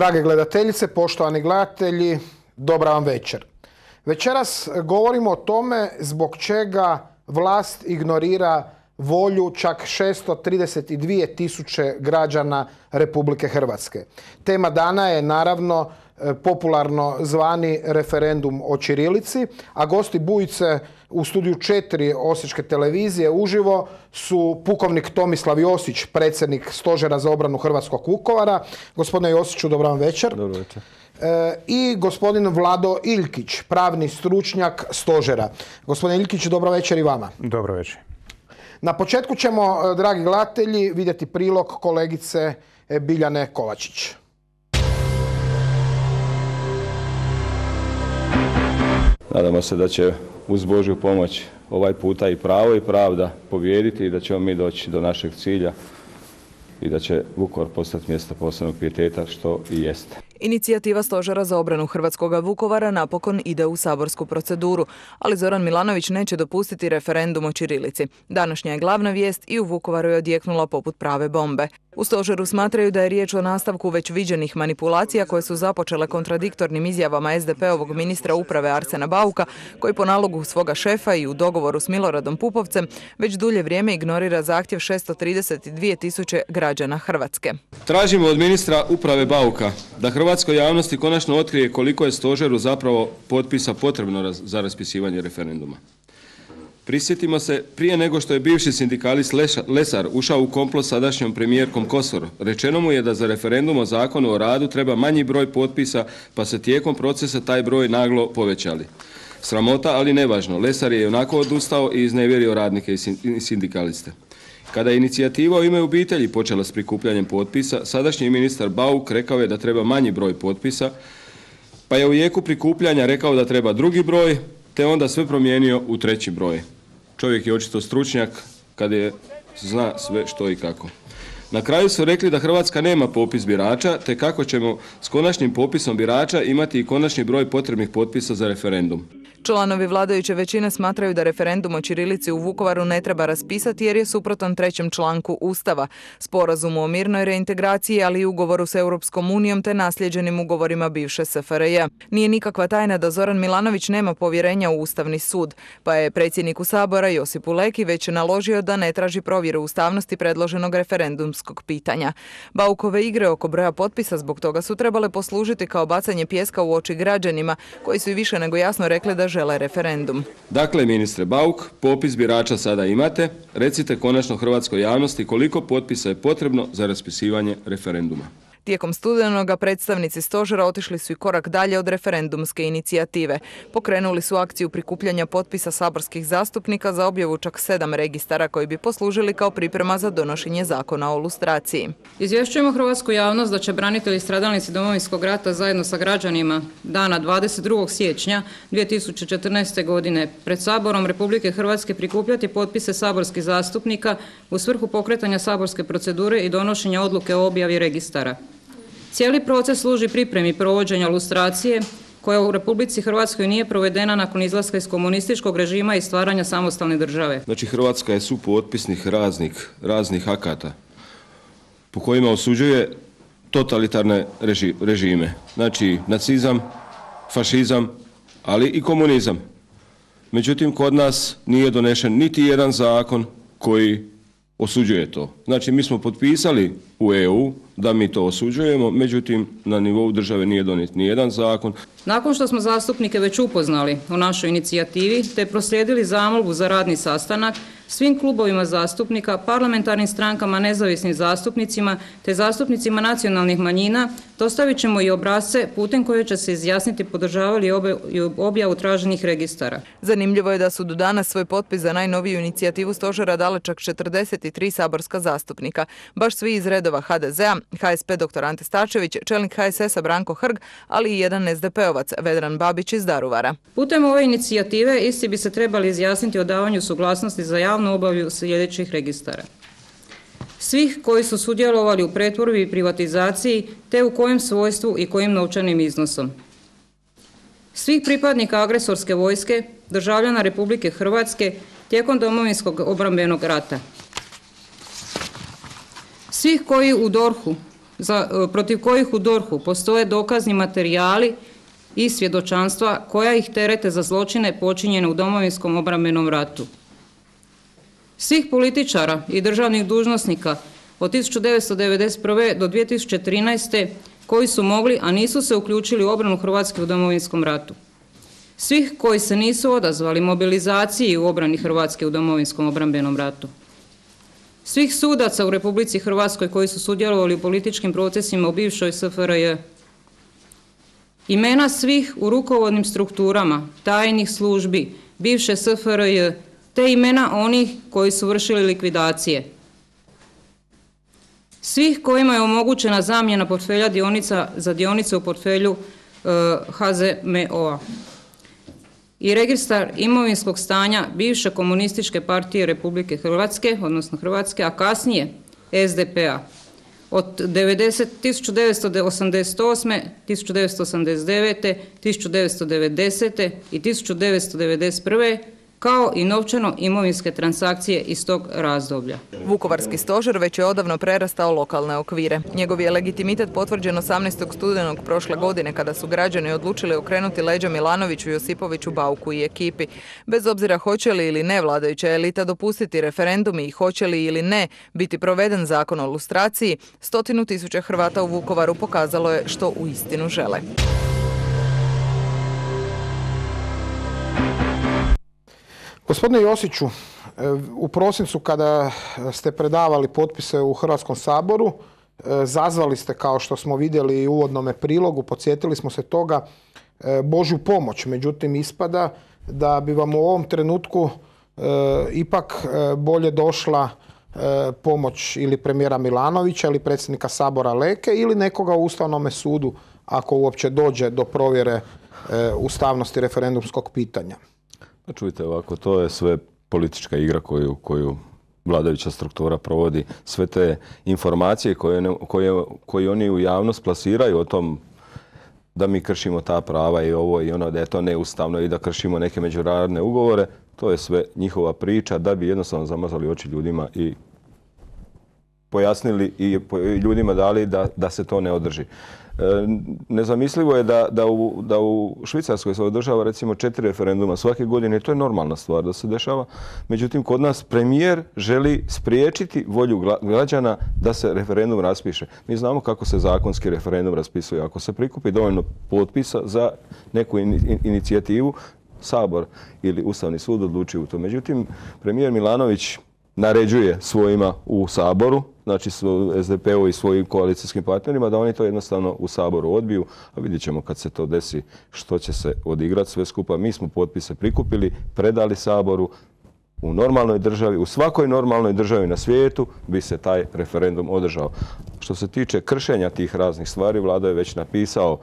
Drage gledateljice, poštovani gledatelji, dobra vam večer. Večeras govorimo o tome zbog čega vlast ignorira volju čak 632 tisuće građana Republike Hrvatske. Tema dana je naravno e, popularno zvani referendum o Čirilici, a gosti Bujice u studiju 4 Osječke televizije uživo su pukovnik Tomislav Josić, predsjednik Stožera za obranu Hrvatskog Vukovara. Gospodine Josiću, dobro vam večer. Dobro večer. E, I gospodin Vlado Iljkić, pravni stručnjak Stožera. Gospodine Iljkić, dobro večer i vama. Dobro večer. Na početku ćemo, e, dragi gledatelji, vidjeti prilog kolegice e, Biljane Kovačić. Nadamo se da će uz Božju pomoć ovaj puta i pravo i pravda povjeriti i da ćemo mi doći do našeg cilja i da će Vukovar postati mjesto posebnog pijeteta što i jeste. Inicijativa Stožera za obranu hrvatskog Vukovara napokon ide u saborsku proceduru, ali Zoran Milanović neće dopustiti referendum o Čirilici. Današnja je glavna vijest i u Vukovaru je odjeknula poput prave bombe. U Stožeru smatraju da je riječ o nastavku već viđenih manipulacija koje su započele kontradiktornim izjavama SDP-ovog ministra uprave Arsena Bauka, koji po nalogu svoga šefa i u dogovoru s Miloradom Pupovcem već dulje vrijeme ignorira zahtjev 632 tisuće građana Hrvatske. Tražimo od ministra uprave Bauka da hrvatskoj javnosti konačno otkrije koliko je stožeru zapravo potpisa potrebno za raspisivanje referenduma. Prisjetimo se, prije nego što je bivši sindikalist Lesar ušao u komplo sadašnjom premijerkom Kosor, rečeno mu je da za referendum o zakonu o radu treba manji broj potpisa, pa se tijekom procesa taj broj naglo povećali. Sramota, ali nevažno. Lesar je onako odustao i iznevjerio radnike i sindikaliste. Kada je inicijativa u ime obitelji počela s prikupljanjem potpisa, sadašnji ministar Bauk rekao je da treba manji broj potpisa, pa je u jeku prikupljanja rekao da treba drugi broj, te onda sve promijenio u treći broj. Čovjek je očito stručnjak kad je zna sve što i kako. Na kraju su rekli da Hrvatska nema popis birača, te kako ćemo s konačnim popisom birača imati i konačni broj potrebnih potpisa za referendum. Članovi vladajuće većine smatraju da referendum o Čirilici u Vukovaru ne treba raspisati jer je suprotan trećem članku Ustava, sporazumu o mirnoj reintegraciji, ali i ugovoru s Europskom unijom te nasljeđenim ugovorima bivše SFRJ. Nije nikakva tajna da Zoran Milanović nema povjerenja u Ustavni sud, pa je predsjedniku Sabora Josipu Leki već naložio da ne traži provjeru ustavnosti predloženog referendumskog pitanja. Baukove igre oko broja potpisa zbog toga su trebale poslužiti kao bacanje pjeska u oči građanima, koji su i više nego jasno rekli da žele referendum. Dakle, ministre Bauk, popis birača sada imate. Recite konačno hrvatskoj javnosti koliko potpisa je potrebno za raspisivanje referenduma. Tijekom studenoga predstavnici stožera otišli su i korak dalje od referendumske inicijative. Pokrenuli su akciju prikupljanja potpisa saborskih zastupnika za objavu čak sedam registara koji bi poslužili kao priprema za donošenje zakona o lustraciji. Izvješćujemo hrvatsku javnost da će branitelji i stradalnici domovinskog rata zajedno sa građanima dana 22. siječnja 2014. godine pred Saborom Republike Hrvatske prikupljati potpise saborskih zastupnika u svrhu pokretanja saborske procedure i donošenja odluke o objavi registara. Cijeli proces služi pripremi provođenja lustracije koja u Republici Hrvatskoj nije provedena nakon izlaska iz komunističkog režima i stvaranja samostalne države. Znači Hrvatska je supotpisnik raznih, raznih akata po kojima osuđuje totalitarne režime. Znači nacizam, fašizam, ali i komunizam. Međutim, kod nas nije donešen niti jedan zakon koji osuđuje to. Znači mi smo potpisali u EU da mi to osuđujemo, međutim na nivou države nije donijet ni jedan zakon. Nakon što smo zastupnike već upoznali o našoj inicijativi te proslijedili zamolbu za radni sastanak, svim klubovima zastupnika, parlamentarnim strankama, nezavisnim zastupnicima te zastupnicima nacionalnih manjina dostavit ćemo i obrazce putem koje će se izjasniti podržavali objavu traženih registara. Zanimljivo je da su do danas svoj potpis za najnoviju inicijativu stožera dala čak 43 saborska zastupnika. Baš svi iz redova HDZ-a, HSP dr. Ante Stačević, čelnik HSS-a Branko Hrg, ali i jedan SDP-ovac Vedran Babić iz Daruvara. Putem ove inicijative isti bi se trebali izjasniti o davanju suglasnosti za javnost na obavljaju sljedećih registara. Svih koji su sudjelovali u pretvorbi i privatizaciji, te u kojem svojstvu i kojim novčanim iznosom. Svih pripadnika agresorske vojske, državljana Republike Hrvatske, tijekom domovinskog obrambenog rata. Svih koji u Dorhu, protiv kojih u Dorhu postoje dokazni materijali i svjedočanstva koja ih terete za zločine počinjene u domovinskom obrambenom ratu svih političara i državnih dužnosnika od 1991. do 2013. koji su mogli, a nisu se uključili u obranu Hrvatske u domovinskom ratu. Svih koji se nisu odazvali mobilizaciji u obrani Hrvatske u domovinskom obrambenom ratu. Svih sudaca u Republici Hrvatskoj koji su sudjelovali u političkim procesima u bivšoj SFRJ. Imena svih u rukovodnim strukturama, tajnih službi, bivše SFRJ, te imena onih koji su vršili likvidacije. Svih kojima je omogućena zamjena portfelja dionica za dionice u portfelju HZMO-a eh, i registar imovinskog stanja bivše komunističke partije Republike Hrvatske, odnosno Hrvatske, a kasnije SDP-a od 1988. 1989. 1990. i 1991 kao i novčano imovinske transakcije iz tog razdoblja. Vukovarski stožer već je odavno prerastao lokalne okvire. Njegov je legitimitet potvrđen 18. studenog prošle godine kada su građani odlučili okrenuti leđa Milanoviću, Josipoviću, Bauku i ekipi. Bez obzira hoće li ili ne vladajuća elita dopustiti referendum i hoće li ili ne biti proveden zakon o lustraciji, stotinu tisuća Hrvata u Vukovaru pokazalo je što u istinu žele. Gospodine Josiću, e, u prosincu kada ste predavali potpise u Hrvatskom saboru, e, zazvali ste kao što smo vidjeli u uvodnome prilogu, podsjetili smo se toga, e, Božju pomoć. Međutim, ispada da bi vam u ovom trenutku ipak bolje došla pomoć ili premijera Milanovića ili predsjednika Sabora Leke ili nekoga u Ustavnom sudu ako uopće dođe do provjere ustavnosti referendumskog pitanja. Pa čujte ovako, to je sve politička igra koju, koju vladajuća struktura provodi. Sve te informacije koje, koje, oni u javnost plasiraju o tom da mi kršimo ta prava i ovo i ono, da je to neustavno i da kršimo neke međunarodne ugovore, to je sve njihova priča da bi jednostavno zamazali oči ljudima i pojasnili i ljudima dali da, da se to ne održi. E, nezamislivo je da, u, Švicarskoj se održava recimo četiri referenduma svake godine. To je normalna stvar da se dešava. Međutim, kod nas premijer želi spriječiti volju građana da se referendum raspiše. Mi znamo kako se zakonski referendum raspisuje. Ako se prikupi dovoljno potpisa za neku inicijativu, Sabor ili Ustavni sud odlučuju to. Međutim, premijer Milanović naređuje svojima u Saboru, znači SDP-u i svojim koalicijskim partnerima, da oni to jednostavno u Saboru odbiju. A vidjet ćemo kad se to desi što će se odigrati sve skupa. Mi smo potpise prikupili, predali Saboru. U normalnoj državi, u svakoj normalnoj državi na svijetu bi se taj referendum održao. Što se tiče kršenja tih raznih stvari, Vlada je već napisao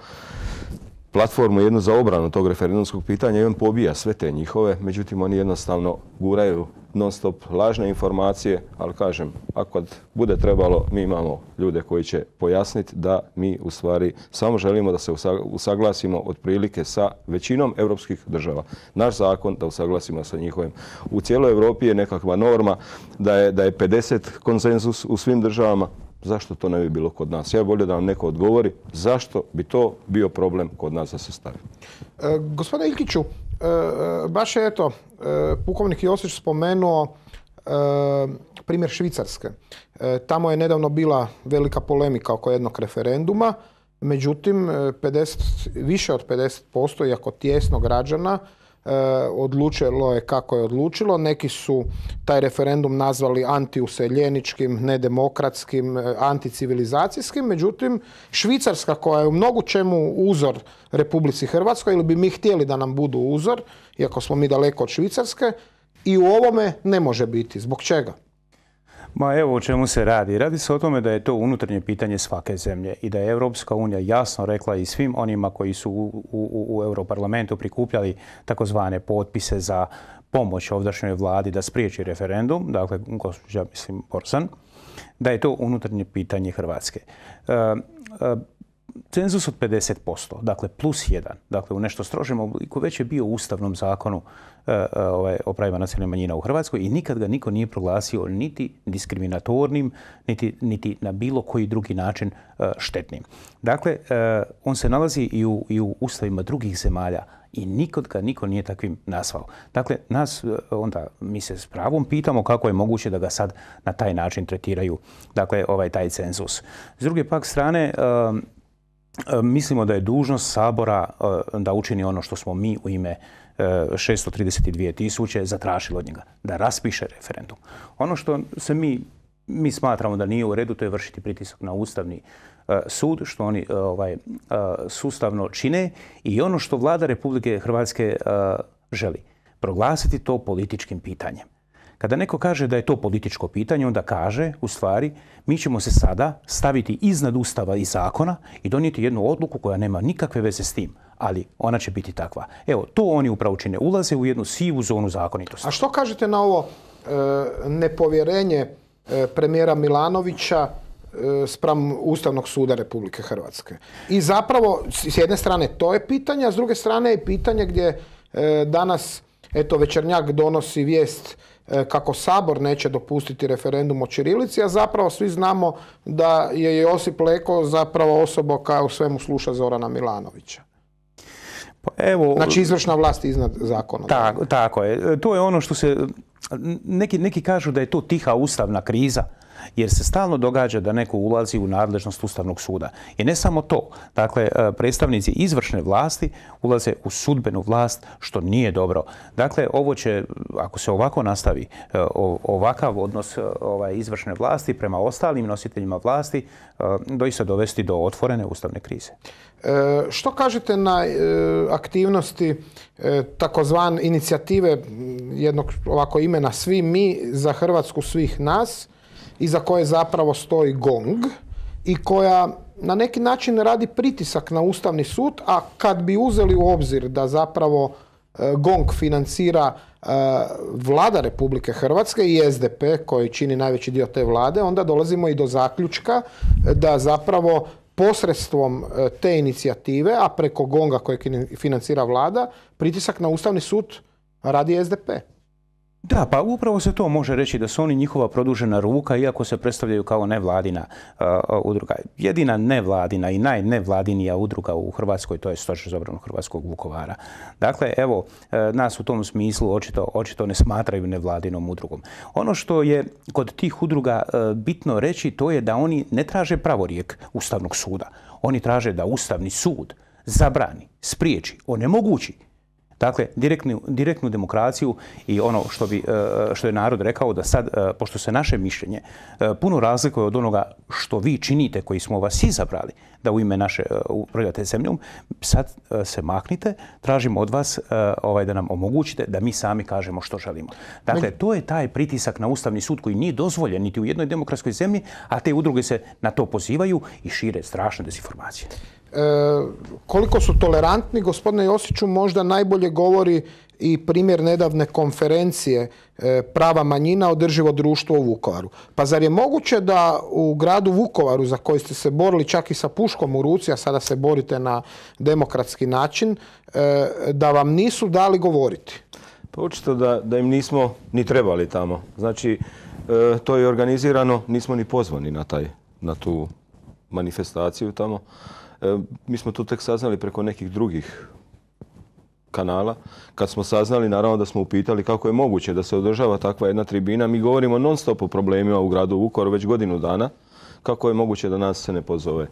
platformu jednu za obranu tog referendumskog pitanja i on pobija sve te njihove. Međutim, oni jednostavno guraju non stop lažne informacije, ali kažem, ako bude trebalo, mi imamo ljude koji će pojasniti da mi u stvari samo želimo da se usaglasimo otprilike sa većinom europskih država. Naš zakon da usaglasimo sa njihovim. U cijeloj Europi je nekakva norma da je, da je 50 konsenzus u svim državama, Zašto to ne bi bilo kod nas? Ja volio da vam neko odgovori zašto bi to bio problem kod nas da se stavi. E, gospodine Ilkiću, e, e, baš je eto, pukovnik Josić spomenuo primjer Švicarske. Tamo je nedavno bila velika polemika oko jednog referenduma, međutim više od 50%, iako tjesno građana, Eh, odlučilo je kako je odlučilo. Neki su taj referendum nazvali antiuseljeničkim, nedemokratskim, eh, anticivilizacijskim. Međutim, Švicarska koja je u mnogu čemu uzor Republici Hrvatskoj ili bi mi htjeli da nam budu uzor, iako smo mi daleko od Švicarske, i u ovome ne može biti. Zbog čega? Ma evo o čemu se radi. Radi se o tome da je to unutarnje pitanje svake zemlje i da je Europska unija jasno rekla i svim onima koji su u, u, u Europarlamentu prikupljali takozvane potpise za pomoć ovdašnjoj vladi da spriječi referendum, dakle gospođa mislim Borsan, da je to unutarnje pitanje Hrvatske. E, e cenzus od 50%, dakle plus jedan, dakle u nešto strožem obliku, već je bio u ustavnom zakonu E, e, ovaj, o pravima nacionalnih manjina u Hrvatskoj i nikad ga niko nije proglasio niti diskriminatornim, niti, na bilo koji drugi način e, štetnim. Dakle, on se nalazi i u, ustavima drugih zemalja i nikad ga niko nije takvim nazvao. Dakle, nas onda mi se s pravom pitamo kako je moguće da ga sad na taj način tretiraju, dakle, ovaj taj cenzus. S druge pak strane, mislimo da je dužnost Sabora da učini ono što smo mi u ime 632 tisuće zatrašilo od njega da raspiše referendum. Ono što se mi, mi smatramo da nije u redu, to je vršiti pritisak na Ustavni e, sud, što oni e, ovaj, e, sustavno čine i ono što vlada Republike Hrvatske želi. Proglasiti to političkim pitanjem. Kada neko kaže da je to političko pitanje, onda kaže, u stvari, mi ćemo se sada staviti iznad Ustava i zakona i donijeti jednu odluku koja nema nikakve veze s tim ali ona će biti takva. Evo, to oni upravo čine. Ulaze u jednu sivu zonu zakonitosti. A što kažete na ovo e, nepovjerenje e, premijera Milanovića e, spram Ustavnog suda Republike Hrvatske. I zapravo, s jedne strane to je pitanje, a s druge strane je pitanje gdje danas, eto, Večernjak donosi vijest kako Sabor neće dopustiti referendum o Čirilici, a zapravo svi znamo da je Josip Leko zapravo osoba koja u svemu sluša Zorana Milanovića. Pa evo, znači izvršna vlast iznad zakona. Tako, tako je. E, to je ono što se, neki, neki kažu da je to tiha ustavna kriza jer se stalno događa da neko ulazi u nadležnost Ustavnog suda. I ne samo to, dakle, e, predstavnici izvršne vlasti ulaze u sudbenu vlast, što nije dobro. Dakle, ovo će, ako se ovako nastavi, e, ovakav odnos e, ovaj, izvršne vlasti prema ostalim nositeljima vlasti, doista dovesti do otvorene ustavne krize. što kažete na aktivnosti takozvan inicijative jednog ovako imena Svi mi za Hrvatsku svih nas, iza koje zapravo stoji GONG i koja na neki način radi pritisak na Ustavni sud, a kad bi uzeli u obzir da zapravo e, GONG financira e, vlada Republike Hrvatske i SDP koji čini najveći dio te vlade, onda dolazimo i do zaključka da zapravo posredstvom e, te inicijative, a preko GONGA koje financira vlada, pritisak na Ustavni sud radi SDP. Da, pa upravo se to može reći da su oni njihova produžena ruka, iako se predstavljaju kao nevladina uh, uh, udruga. Jedina nevladina i najnevladinija udruga u Hrvatskoj, to je Stožer za obranu Hrvatskog Vukovara. Dakle, evo, uh, nas u tom smislu očito ne smatraju nevladinom udrugom. Ono što je kod tih udruga bitno reći, to je da oni ne traže pravorijek Ustavnog suda. Oni traže da Ustavni sud zabrani, spriječi, onemogući Dakle, direktnu, demokraciju i ono što, bi, e, što je narod rekao da sad, e, pošto se naše mišljenje e, puno razlikuje od onoga što vi činite koji smo vas izabrali, da u ime naše e, upravljate zemljom, sad e, se maknite, tražimo od vas e, ovaj, da nam omogućite da mi sami kažemo što želimo. Dakle, to je taj pritisak na Ustavni sud koji nije dozvoljen niti u jednoj demokratskoj zemlji, a te udruge se na to pozivaju i šire strašne dezinformacije. koliko su tolerantni, gospodine Josiću, možda najbolje govori i primjer nedavne konferencije e, prava manjina održivo društvo u Vukovaru. Pa zar je moguće da u gradu Vukovaru za koji ste se borili čak i sa puškom u ruci, a sada se borite na demokratski način, e, da vam nisu dali govoriti? Pa očito da, da im nismo ni trebali tamo. Znači, e, to je organizirano, nismo ni pozvani na, taj, na tu manifestaciju tamo. Mi smo to tek saznali preko nekih drugih kanala. Kad smo saznali, naravno da smo upitali kako je moguće da se održava takva jedna tribina. Mi govorimo non stop o problemima u gradu Vukovaru već godinu dana. Kako je moguće da nas se ne pozove?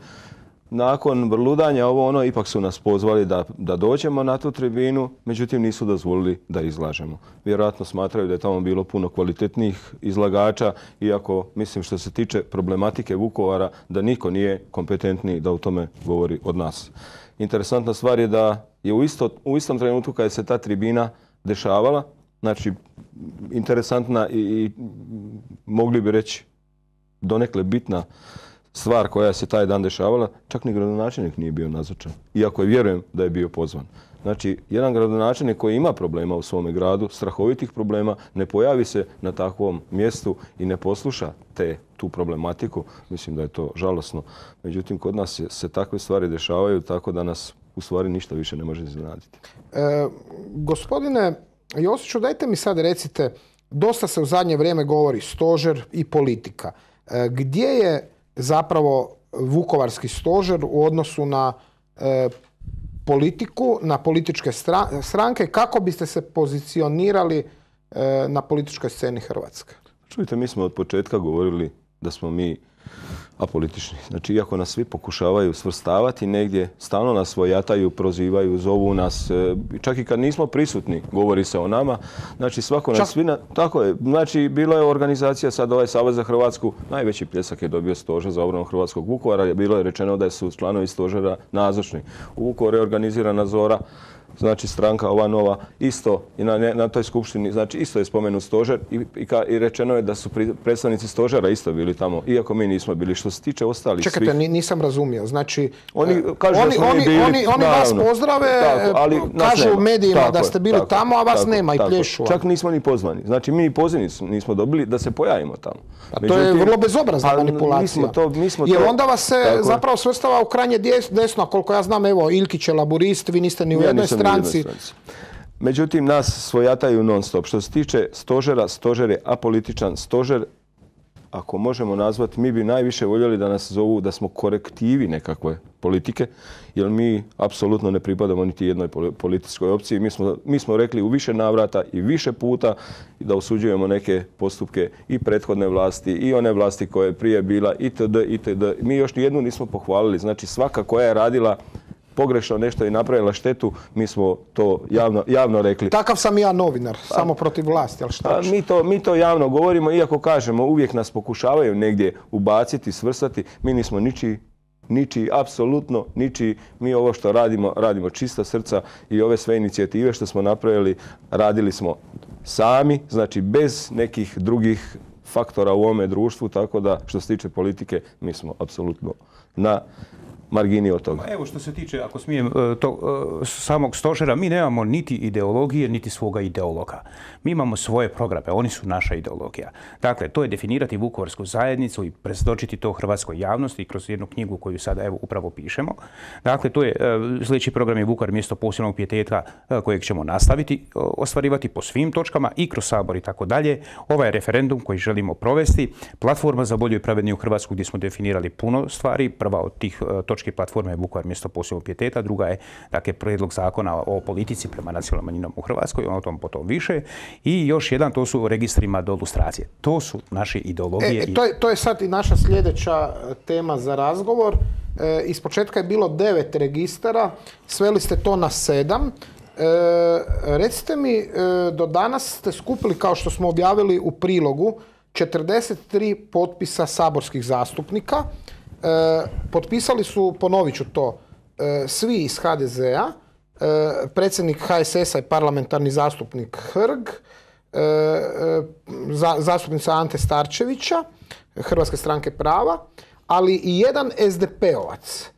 Nakon vrludanja ovo ono, ipak su nas pozvali da, da dođemo na tu tribinu, međutim nisu dozvolili da izlažemo. Vjerojatno smatraju da je tamo bilo puno kvalitetnih izlagača, iako mislim što se tiče problematike Vukovara, da niko nije kompetentni da o tome govori od nas. Interesantna stvar je da je u, isto, u istom trenutku kada se ta tribina dešavala, znači interesantna i, i mogli bi reći donekle bitna stvar koja se taj dan dešavala, čak ni gradonačelnik nije bio nazočan, iako je vjerujem da je bio pozvan. Znači, jedan gradonačelnik koji ima problema u svome gradu, strahovitih problema, ne pojavi se na takvom mjestu i ne posluša te tu problematiku. Mislim da je to žalosno. Međutim, kod nas se takve stvari dešavaju, tako da nas u stvari ništa više ne može iznenaditi. E, gospodine Josiću, dajte mi sad recite, dosta se u zadnje vrijeme govori stožer i politika. E, gdje je zapravo vukovarski stožer u odnosu na e, politiku, na političke stranke, kako biste se pozicionirali e, na političkoj sceni Hrvatske? Čujte, mi smo od početka govorili da smo mi politični. Znači, iako nas svi pokušavaju svrstavati negdje, stalno nas svojataju, prozivaju, zovu nas. E, čak i kad nismo prisutni, govori se o nama. Znači, svako nas svi... Tako je. Znači, bila je organizacija, sad ovaj Savez za Hrvatsku, najveći pljesak je dobio stožer za obranu Hrvatskog Vukovara. Bilo je rečeno da su članovi stožera nazočni. U Vukovaru je organizirana zora znači stranka ova nova isto i na, na toj skupštini znači isto je spomenut stožer i, i, ka, i rečeno je da su predstavnici stožera isto bili tamo iako mi nismo bili što se tiče ostalih Čekajte, nisam razumio. Znači oni e, kažu oni, oni, oni, vas pozdrave, ali kažu u medijima da ste bili tamo, a vas nema i plješu. Čak nismo ni pozvani. Znači mi pozivnicu nismo dobili da se pojavimo tamo. A pa to je vrlo bezobrazna manipulacija. Mi to, Jer onda vas se zapravo svrstava u krajnje desno, koliko ja znam, evo Ilkić je laburist, vi niste ni u jednoj stranci. Međutim, nas svojataju non stop. Što se tiče stožera, stožer je apolitičan stožer. Ako možemo nazvati, mi bi najviše voljeli da nas zovu da smo korektivi nekakve politike, jer mi apsolutno ne pripadamo niti jednoj političkoj opciji. Mi smo, rekli u više navrata i više puta da osuđujemo neke postupke i prethodne vlasti i one vlasti koje je prije bila itd. itd. Mi još jednu nismo pohvalili. Znači svaka koja je radila pogrešno nešto i napravila štetu, mi smo to javno, javno rekli. Takav sam ja novinar, samo protiv vlasti, ali šta mi, to, mi to javno govorimo, iako kažemo, uvijek nas pokušavaju negdje ubaciti, svrstati, mi nismo ničiji ničiji, apsolutno ničiji. Mi ovo što radimo, radimo čista srca i ove sve inicijative što smo napravili, radili smo sami, znači bez nekih drugih faktora u ovome društvu, tako da što se tiče politike, mi smo apsolutno na margini od toga. Pa evo što se tiče, ako smijem, e, to, e, samog stožera, mi nemamo niti ideologije, niti svoga ideologa. Mi imamo svoje programe, oni su naša ideologija. Dakle, to je definirati vukovarsku zajednicu i predstočiti to hrvatskoj javnosti kroz jednu knjigu koju sada evo upravo pišemo. Dakle, to je e, sljedeći program je Vukovar mjesto posebnog pijeteta kojeg ćemo nastaviti ostvarivati po svim točkama i kroz sabor i tako dalje. Ovaj referendum koji želimo provesti, platforma za bolju i pravedniju Hrvatsku gdje smo definirali puno stvari, prva od tih točke platforme je Vukovar mjesto posebnog pijeteta, druga je dakle, predlog zakona o politici prema nacionalnim manjinom u Hrvatskoj, ono o tom potom više. I još jedan, to su registrima do ilustracije. To su naše ideologije. E, e to, je, to je sad i naša sljedeća e, tema za razgovor. E, ispočetka je bilo devet registara, sveli ste to na sedam. E, recite mi, do danas ste skupili, kao što smo objavili u prilogu, 43 potpisa saborskih zastupnika. E, potpisali su, ponovit ću to, e, svi iz HDZ-a, e, predsjednik HSS-a i parlamentarni zastupnik Hrg, zastupnica Ante Starčevića, Hrvatske stranke prava, ali i jedan SDP-ovac,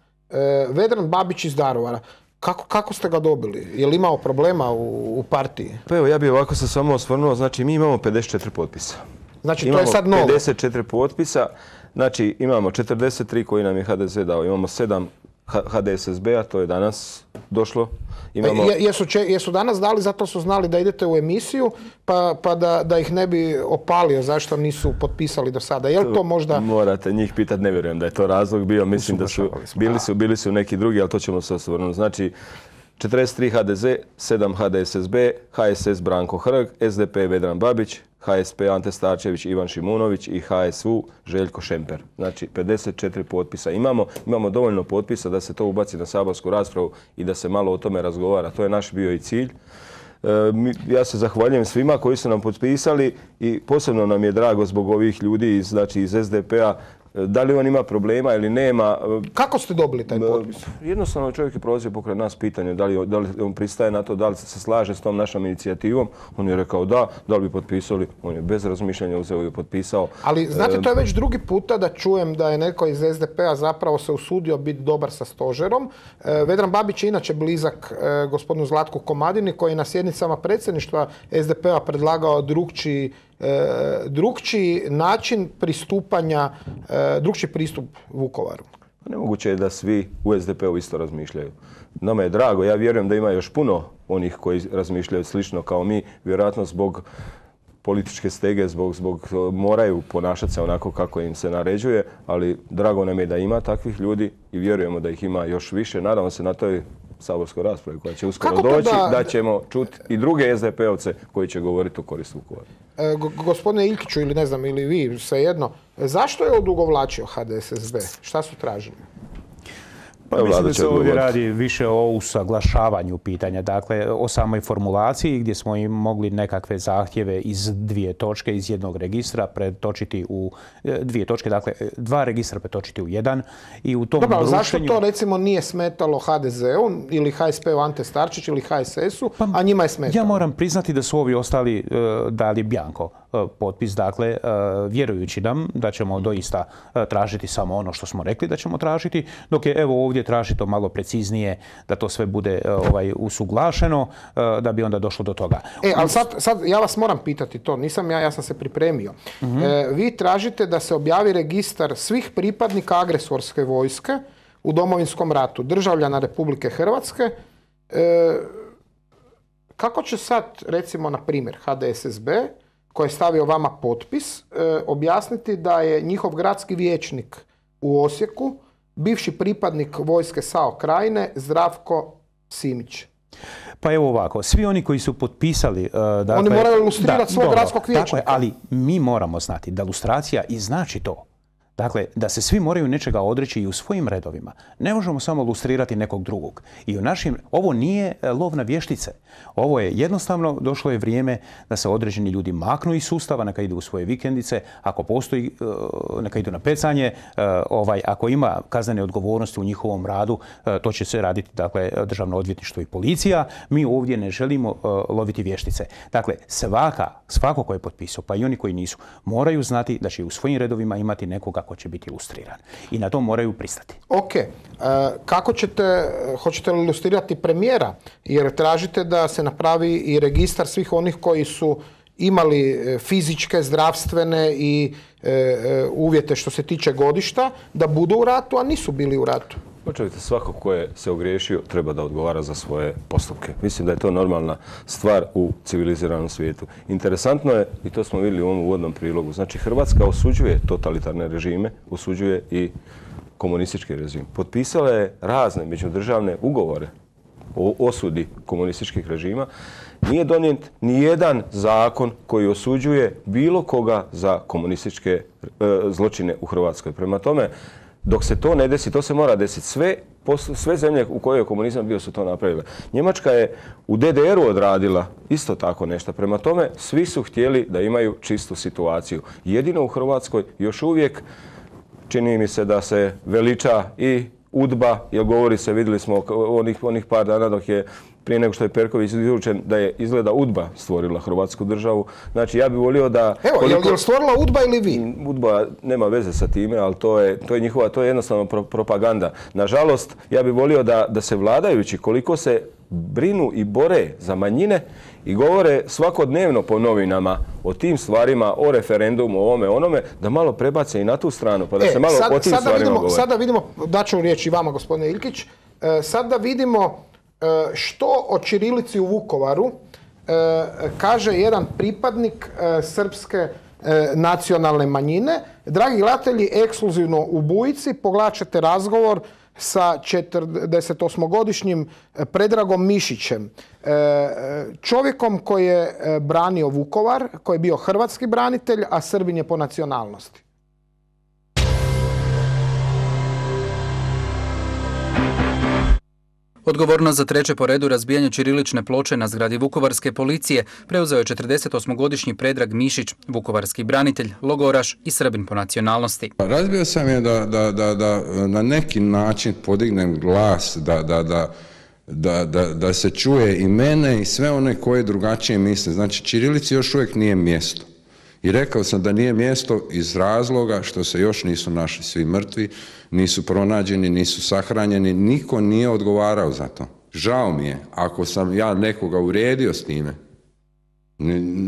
Vedran Babić iz Darovara Kako, kako ste ga dobili? Je li imao problema u, u partiji? Pa evo, ja bih ovako se samo osvrnuo. Znači, mi imamo 54 potpisa. Znači, imamo to je sad novo. 54 potpisa. Znači imamo 43 koji nam je HDZ dao, imamo 7 HDSSB-a, to je danas došlo. Imamo... E, je, jesu, danas dali, zato su znali da idete u emisiju, pa, pa da, ih ne bi opalio zašto nisu potpisali do sada. Je to možda... Morate njih pitati, ne vjerujem da je to razlog bio. Mislim da su bili, su, bili su neki drugi, ali to ćemo se osvrnuti. Znači, 43 HDZ, 7 HDSSB, HSS Branko Hrg, SDP Vedran Babić, HSP Ante Starčević, Ivan Šimunović i HSU Željko Šemper. Znači 54 potpisa imamo. Imamo dovoljno potpisa da se to ubaci na saborsku raspravu i da se malo o tome razgovara. To je naš bio i cilj. E, ja se zahvaljujem svima koji su nam potpisali i posebno nam je drago zbog ovih ljudi iz, znači, iz SDP-a da li on ima problema ili nema. E, Kako ste dobili taj e, potpis? Jednostavno čovjek je prolazio pokraj nas pitanje da li, on pristaje na to, da li se slaže s tom našom inicijativom. On je rekao da, da li bi potpisali. On je bez razmišljanja uzeo i potpisao. Ali znate, e, to je već drugi puta da čujem da je neko iz SDP-a zapravo se usudio biti dobar sa stožerom. Vedran Babić je inače blizak gospodinu Zlatku Komadini koji je na sjednicama predsjedništva SDP-a predlagao drugčiji E, drugčiji način pristupanja, e, drugčiji pristup Vukovaru? Pa nemoguće je da svi u SDP-u isto razmišljaju. Nama je drago, ja vjerujem da ima još puno onih koji razmišljaju slično kao mi, vjerojatno zbog političke stege, zbog, zbog e, moraju ponašati se onako kako im se naređuje, ali drago nam je da ima takvih ljudi i vjerujemo da ih ima još više. Nadamo se na toj saborskoj raspravi koja će uskoro doći, da... ćemo čuti i druge SDP-ovce koji će govoriti o korist u koru. E, gospodine Ilkiću ili ne znam, ili vi, svejedno, zašto je odugovlačio HDSSB? Šta su tražili? Pa Mislim da se ovdje radi više o usaglašavanju pitanja, dakle o samoj formulaciji gdje smo im mogli nekakve zahtjeve iz dvije točke, iz jednog registra pretočiti u e, dvije točke, dakle e, dva registra pretočiti u jedan i u tom Dobro, zašto to recimo nije smetalo HDZ-u ili HSP-u Ante Starčić ili HSS-u, pa, a njima je smetalo? Ja moram priznati da su ovi ostali e, dali bjanko. E, potpis, dakle, e, vjerujući nam da ćemo doista e, tražiti samo ono što smo rekli da ćemo tražiti, dok je evo ovdje tražito malo preciznije da to sve bude ovaj, usuglašeno, da bi onda došlo do toga. E, ali sad, sad ja vas moram pitati to, nisam ja, ja sam se pripremio. Mhm. vi tražite da se objavi registar svih pripadnika agresorske vojske u domovinskom ratu, državljana Republike Hrvatske, kako će sad, recimo, na primjer, HDSSB koji je stavio vama potpis, e, objasniti da je njihov gradski vijećnik u Osijeku, bivši pripadnik vojske SAO Krajine, Zdravko Simić. Pa evo ovako, svi oni koji su potpisali... E, dakle, oni moraju ilustrirati svog gradskog vijećnika. ali mi moramo znati da ilustracija i znači to Dakle, da se svi moraju nečega odreći i u svojim redovima. Ne možemo samo lustrirati nekog drugog. I u našim, ovo nije e, lov na vještice. Ovo je jednostavno, došlo je vrijeme da se određeni ljudi maknu iz sustava, neka idu u svoje vikendice, ako postoji, e, neka idu na pecanje, e, ovaj, ako ima kaznene odgovornosti u njihovom radu, to će se raditi, dakle, državno odvjetništvo i policija. Mi ovdje ne želimo loviti vještice. Dakle, svaka, svako ko je potpisao, pa i oni koji nisu, moraju znati da će u svojim redovima imati nekoga kako će biti ilustriran. I na to moraju pristati. Ok. E, kako ćete, hoćete li ilustrirati premijera? Jer tražite da se napravi i registar svih onih koji su imali e, fizičke, zdravstvene i e, uvjete što se tiče godišta, da budu u ratu, a nisu bili u ratu svako ko je se ogriješio treba da odgovara za svoje postupke. Mislim da je to normalna stvar u civiliziranom svijetu. Interesantno je, i to smo vidjeli u ovom uvodnom prilogu, znači Hrvatska osuđuje totalitarne režime, osuđuje i komunistički režim. Potpisala je razne međudržavne ugovore o osudi komunističkih režima. Nije donijet ni jedan zakon koji osuđuje bilo koga za komunističke e, zločine u Hrvatskoj. Prema tome, dok se to ne desi, to se mora desiti. Sve, sve zemlje u kojoj je komunizam bio su to napravile. Njemačka je u DDR-u odradila isto tako nešto. Prema tome, svi su htjeli da imaju čistu situaciju. Jedino u Hrvatskoj još uvijek čini mi se da se veliča i udba, jer govori se, vidjeli smo onih, onih par dana dok je prije nego što je Perković izručen, da je izgleda Udba stvorila Hrvatsku državu. Znači, ja bih volio da... Evo, koliko... je li stvorila Udba ili vi? Udba nema veze sa time, ali to je, to je njihova, to je jednostavno propaganda. Nažalost, ja bih volio da, da se vladajući koliko se brinu i bore za manjine i govore svakodnevno po novinama o tim stvarima, o referendumu, o ovome, onome, da malo prebace i na tu stranu, pa da e, se malo o tim sada stvarima vidimo, govore. Sada vidimo, daću riječ i vama, gospodine Ilkić, e, sada vidimo E, što o Čirilici u Vukovaru e, kaže jedan pripadnik e, srpske nacionalne manjine. Dragi gledatelji, ekskluzivno u Bujici poglačete razgovor sa 48-godišnjim Predragom Mišićem. Čovjekom koji je branio Vukovar, koji je bio hrvatski branitelj, a Srbin je po nacionalnosti. Odgovornost za treće po redu razbijanje ćirilične ploče na zgradi Vukovarske policije preuzeo je 48-godišnji Predrag Mišić, vukovarski branitelj, logoraš i srbin po nacionalnosti. Razbio sam je da, na neki način podignem glas, da da, se čuje i mene i sve one koje drugačije misle. Znači, Čirilici još uvijek nije mjesto. I rekao sam da nije mjesto iz razloga što se još nisu našli svi mrtvi, nisu pronađeni, nisu sahranjeni, niko nije odgovarao za to. Žao mi je ako sam ja nekoga uredio s time.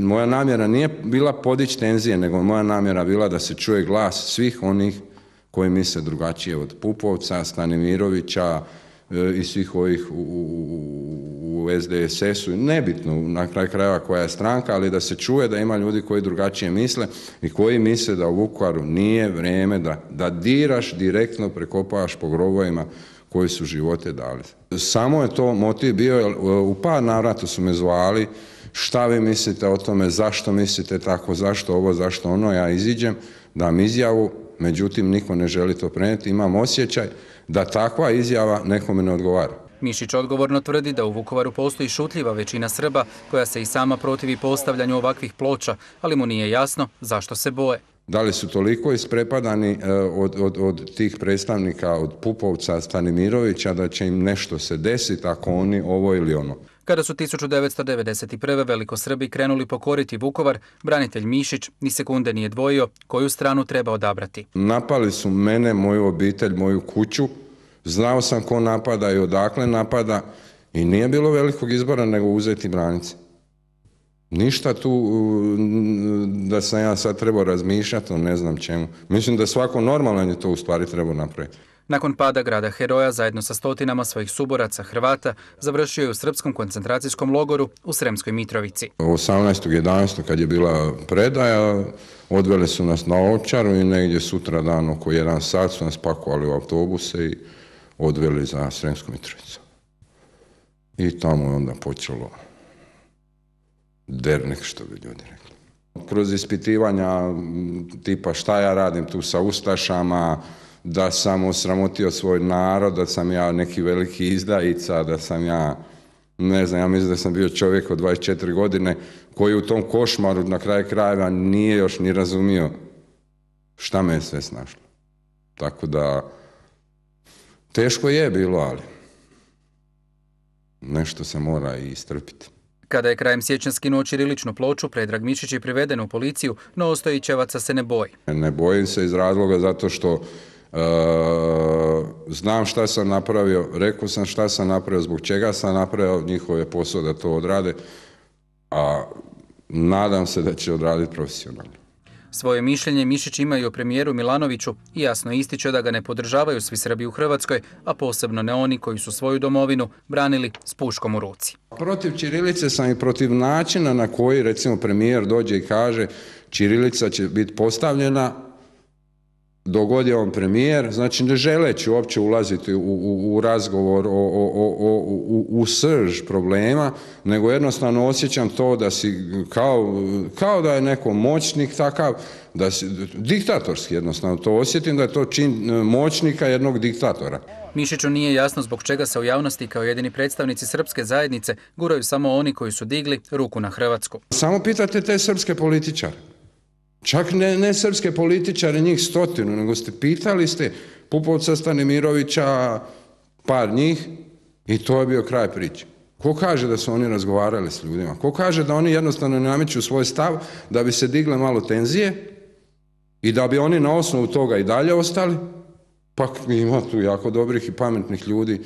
Moja namjera nije bila podići tenzije, nego moja namjera bila da se čuje glas svih onih koji misle drugačije od Pupovca, Stanimirovića, E, i svih ovih u, u, u SDSS-u, nebitno na kraj krajeva koja je stranka, ali da se čuje da ima ljudi koji drugačije misle i koji misle da u Vukovaru nije vrijeme da, diraš direktno, prekopavaš po grobovima koji su živote dali. Samo je to motiv bio, e, u par navrata su me zvali, šta vi mislite o tome, zašto mislite tako, zašto ovo, zašto ono, ja iziđem, dam izjavu, međutim niko ne želi to prenijeti, imam osjećaj da takva izjava nekome ne odgovara. Mišić odgovorno tvrdi da u Vukovaru postoji šutljiva većina Srba koja se i sama protivi postavljanju ovakvih ploča, ali mu nije jasno zašto se boje. Da li su toliko isprepadani e, od, od tih predstavnika, od Pupovca, Stanimirovića, da će im nešto se desiti ako oni ovo ili ono. Kada su 1991. Srbi krenuli pokoriti Vukovar, branitelj Mišić ni sekunde nije dvojio koju stranu treba odabrati. Napali su mene, moju obitelj, moju kuću. Znao sam ko napada i odakle napada i nije bilo velikog izbora nego uzeti branice. Ništa tu da sam ja sad trebao razmišljati o ne znam čemu. Mislim da svako normalan je to u stvari trebao napraviti. Nakon pada grada Heroja zajedno sa stotinama svojih suboraca Hrvata završio je u srpskom koncentracijskom logoru u Sremskoj Mitrovici. 18.11. kad je bila predaja, odveli su nas na Očaru i negdje sutra dan oko jedan sat su nas pakovali u autobuse i odveli za Sremsku Mitrovicu. I tamo je onda počelo dernek, što bi ljudi rekli. Kroz ispitivanja tipa šta ja radim tu sa Ustašama, da sam osramotio svoj narod, da sam ja neki veliki izdajica, da sam ja, ne znam, ja mislim da sam bio čovjek od 24 godine koji u tom košmaru na kraju krajeva nije još ni razumio šta me je sve snašlo. Tako da, teško je bilo, ali nešto se mora i istrpiti. Kada je krajem sjećanski noći riličnu ploču, Predrag Mišić je priveden u policiju, no Ostojićevaca se ne boji. Ne bojim se iz razloga zato što Eh, znam šta sam napravio, rekao sam šta sam napravio, zbog čega sam napravio, njihov je posao da to odrade, a nadam se da će odraditi profesionalno. Svoje mišljenje Mišić ima i o premijeru Milanoviću i jasno ističe da ga ne podržavaju svi Srbi u Hrvatskoj, a posebno ne oni koji su svoju domovinu branili s puškom u ruci. Protiv Čirilice sam i protiv načina na koji recimo premijer dođe i kaže Čirilica će biti postavljena, dogodio on premijer, znači ne želeći uopće ulaziti u, u, u razgovor o, o, o, u srž problema, nego jednostavno osjećam to da si kao, kao da je neko moćnik takav, da si, diktatorski jednostavno to osjetim da je to čin e, moćnika jednog diktatora. Mišiću nije jasno zbog čega se u javnosti kao jedini predstavnici srpske zajednice guraju samo oni koji su digli ruku na Hrvatsku. Samo pitate te srpske političare Čak ne, ne srpske političare, njih stotinu, nego ste pitali ste Pupovca Stanimirovića, par njih, i to je bio kraj priče. Ko kaže da su oni razgovarali s ljudima? Ko kaže da oni jednostavno nameću svoj stav da bi se digle malo tenzije i da bi oni na osnovu toga i dalje ostali? Pa ima tu jako dobrih i pametnih ljudi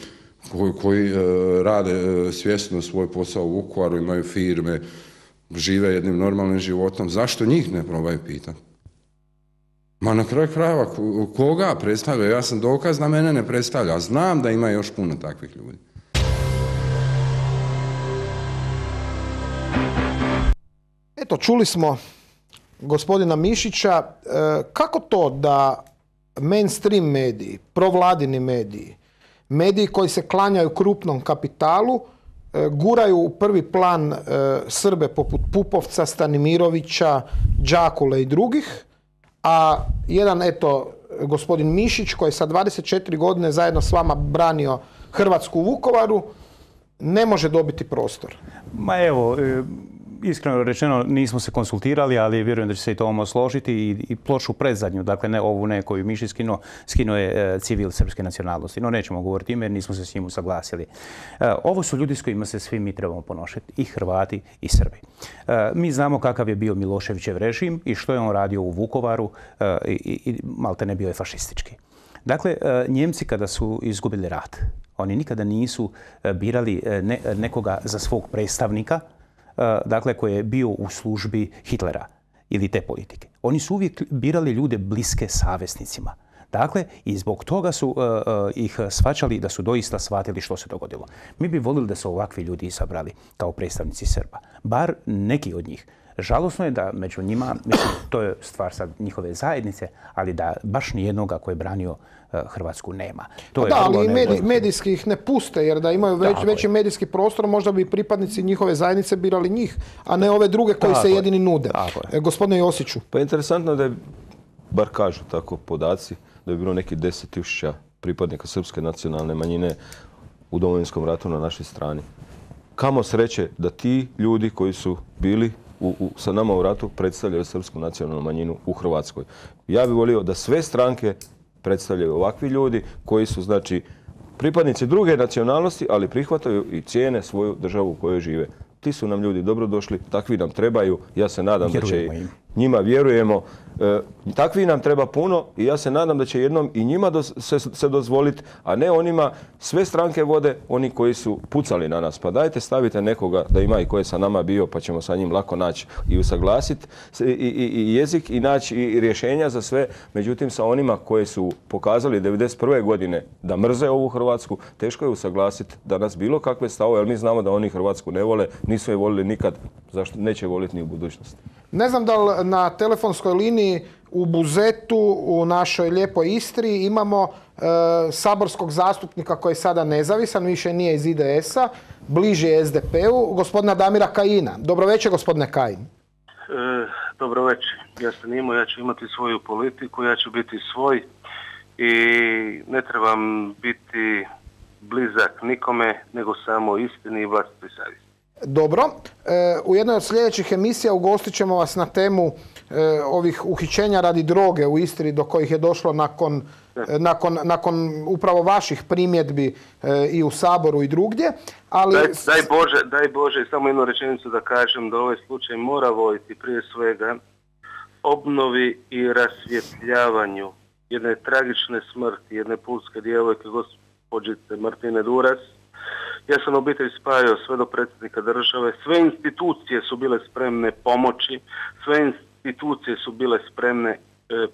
koji, koji e, rade e, svjesno svoj posao u Vukovaru, imaju firme, žive jednim normalnim životom, zašto njih ne probaju pitati? Ma na kraju krajeva, koga predstavlja? Ja sam dokaz da mene ne predstavlja. Znam da ima još puno takvih ljudi. Eto, čuli smo gospodina Mišića. E, kako to da mainstream mediji, provladini mediji, mediji koji se klanjaju krupnom kapitalu, E, guraju u prvi plan e, Srbe poput Pupovca, Stanimirovića, Đakule i drugih, a jedan, eto, gospodin Mišić koji je sa 24 godine zajedno s vama branio Hrvatsku u Vukovaru, ne može dobiti prostor. Ma evo, e, iskreno rečeno nismo se konsultirali, ali vjerujem da će se i to složiti i, plošu predzadnju, dakle ne ovu ne koju miši skinuo, skinuo je e, civil srpske nacionalnosti. No nećemo govoriti ime jer nismo se s njim usaglasili. E, ovo su ljudi s kojima se svi mi trebamo ponošiti, i Hrvati i Srbi. E, mi znamo kakav je bio Miloševićev režim i što je on radio u Vukovaru i, i malte ne bio je fašistički. Dakle, Njemci kada su izgubili rat, oni nikada nisu birali nekoga za svog predstavnika, E, dakle, koji je bio u službi Hitlera ili te politike. Oni su uvijek birali ljude bliske savjesnicima. Dakle, i zbog toga su e, e, ih svačali da su doista shvatili što se dogodilo. Mi bi volili da su ovakvi ljudi izabrali kao predstavnici Srba. Bar neki od njih. Žalosno je da među njima, mislim, to je stvar sad njihove zajednice, ali da baš nijednoga koji je branio E, Hrvatsku nema. To pa da, ali i medijski ih ne puste, jer da imaju već, veći medijski prostor, možda bi pripadnici njihove zajednice birali njih, a ne ove druge koji se jedini nude. E, gospodine Josiću. Pa interesantno da je, bar kažu tako podaci, da je bilo neki tisuća pripadnika srpske nacionalne manjine u Domovinskom ratu na našoj strani. Kamo sreće da ti ljudi koji su bili u, u, sa nama u ratu predstavljaju srpsku nacionalnu manjinu u Hrvatskoj. Ja bih volio da sve stranke predstavljaju ovakvi ljudi koji su znači pripadnici druge nacionalnosti, ali prihvataju i cijene svoju državu u kojoj žive. Ti su nam ljudi dobrodošli, takvi nam trebaju. Ja se nadam da će i njima vjerujemo E, takvi nam treba puno i ja se nadam da će jednom i njima se, dozvoliti, a ne onima sve stranke vode, oni koji su pucali na nas. Pa dajte stavite nekoga da ima i ko je sa nama bio pa ćemo sa njim lako naći i usaglasiti i, jezik i naći i rješenja za sve. Međutim, sa onima koji su pokazali 1991. godine da mrze ovu Hrvatsku, teško je usaglasiti nas bilo kakve stavove, jer mi znamo da oni Hrvatsku ne vole, nisu je volili nikad, zašto neće voliti ni u budućnosti. Ne znam da li na telefonskoj liniji u Buzetu, u našoj lijepoj Istri, imamo e, saborskog zastupnika koji je sada nezavisan, više nije iz IDS-a, bliži je SDP-u, gospodina Damira Kajina. Dobro gospodine Kajin. E, dobro Ja sam imao, ja ću imati svoju politiku, ja ću biti svoj i ne trebam biti blizak nikome, nego samo istini i savjet. Dobro, e, u jednoj od sljedećih emisija ugostit ćemo vas na temu e, ovih uhićenja radi droge u Istri do kojih je došlo nakon, e, nakon, nakon upravo vaših primjedbi i u Saboru i drugdje. Ali... Daj, Bože, daj Bože, samo jednu rečenicu da kažem da ovaj slučaj mora voditi prije svega obnovi i rasvjetljavanju jedne tragične smrti jedne pulske djevojke gospođice Martine Duras ja sam obitelj spajao sve do predsjednika države, sve institucije su bile spremne pomoći, sve institucije su bile spremne e,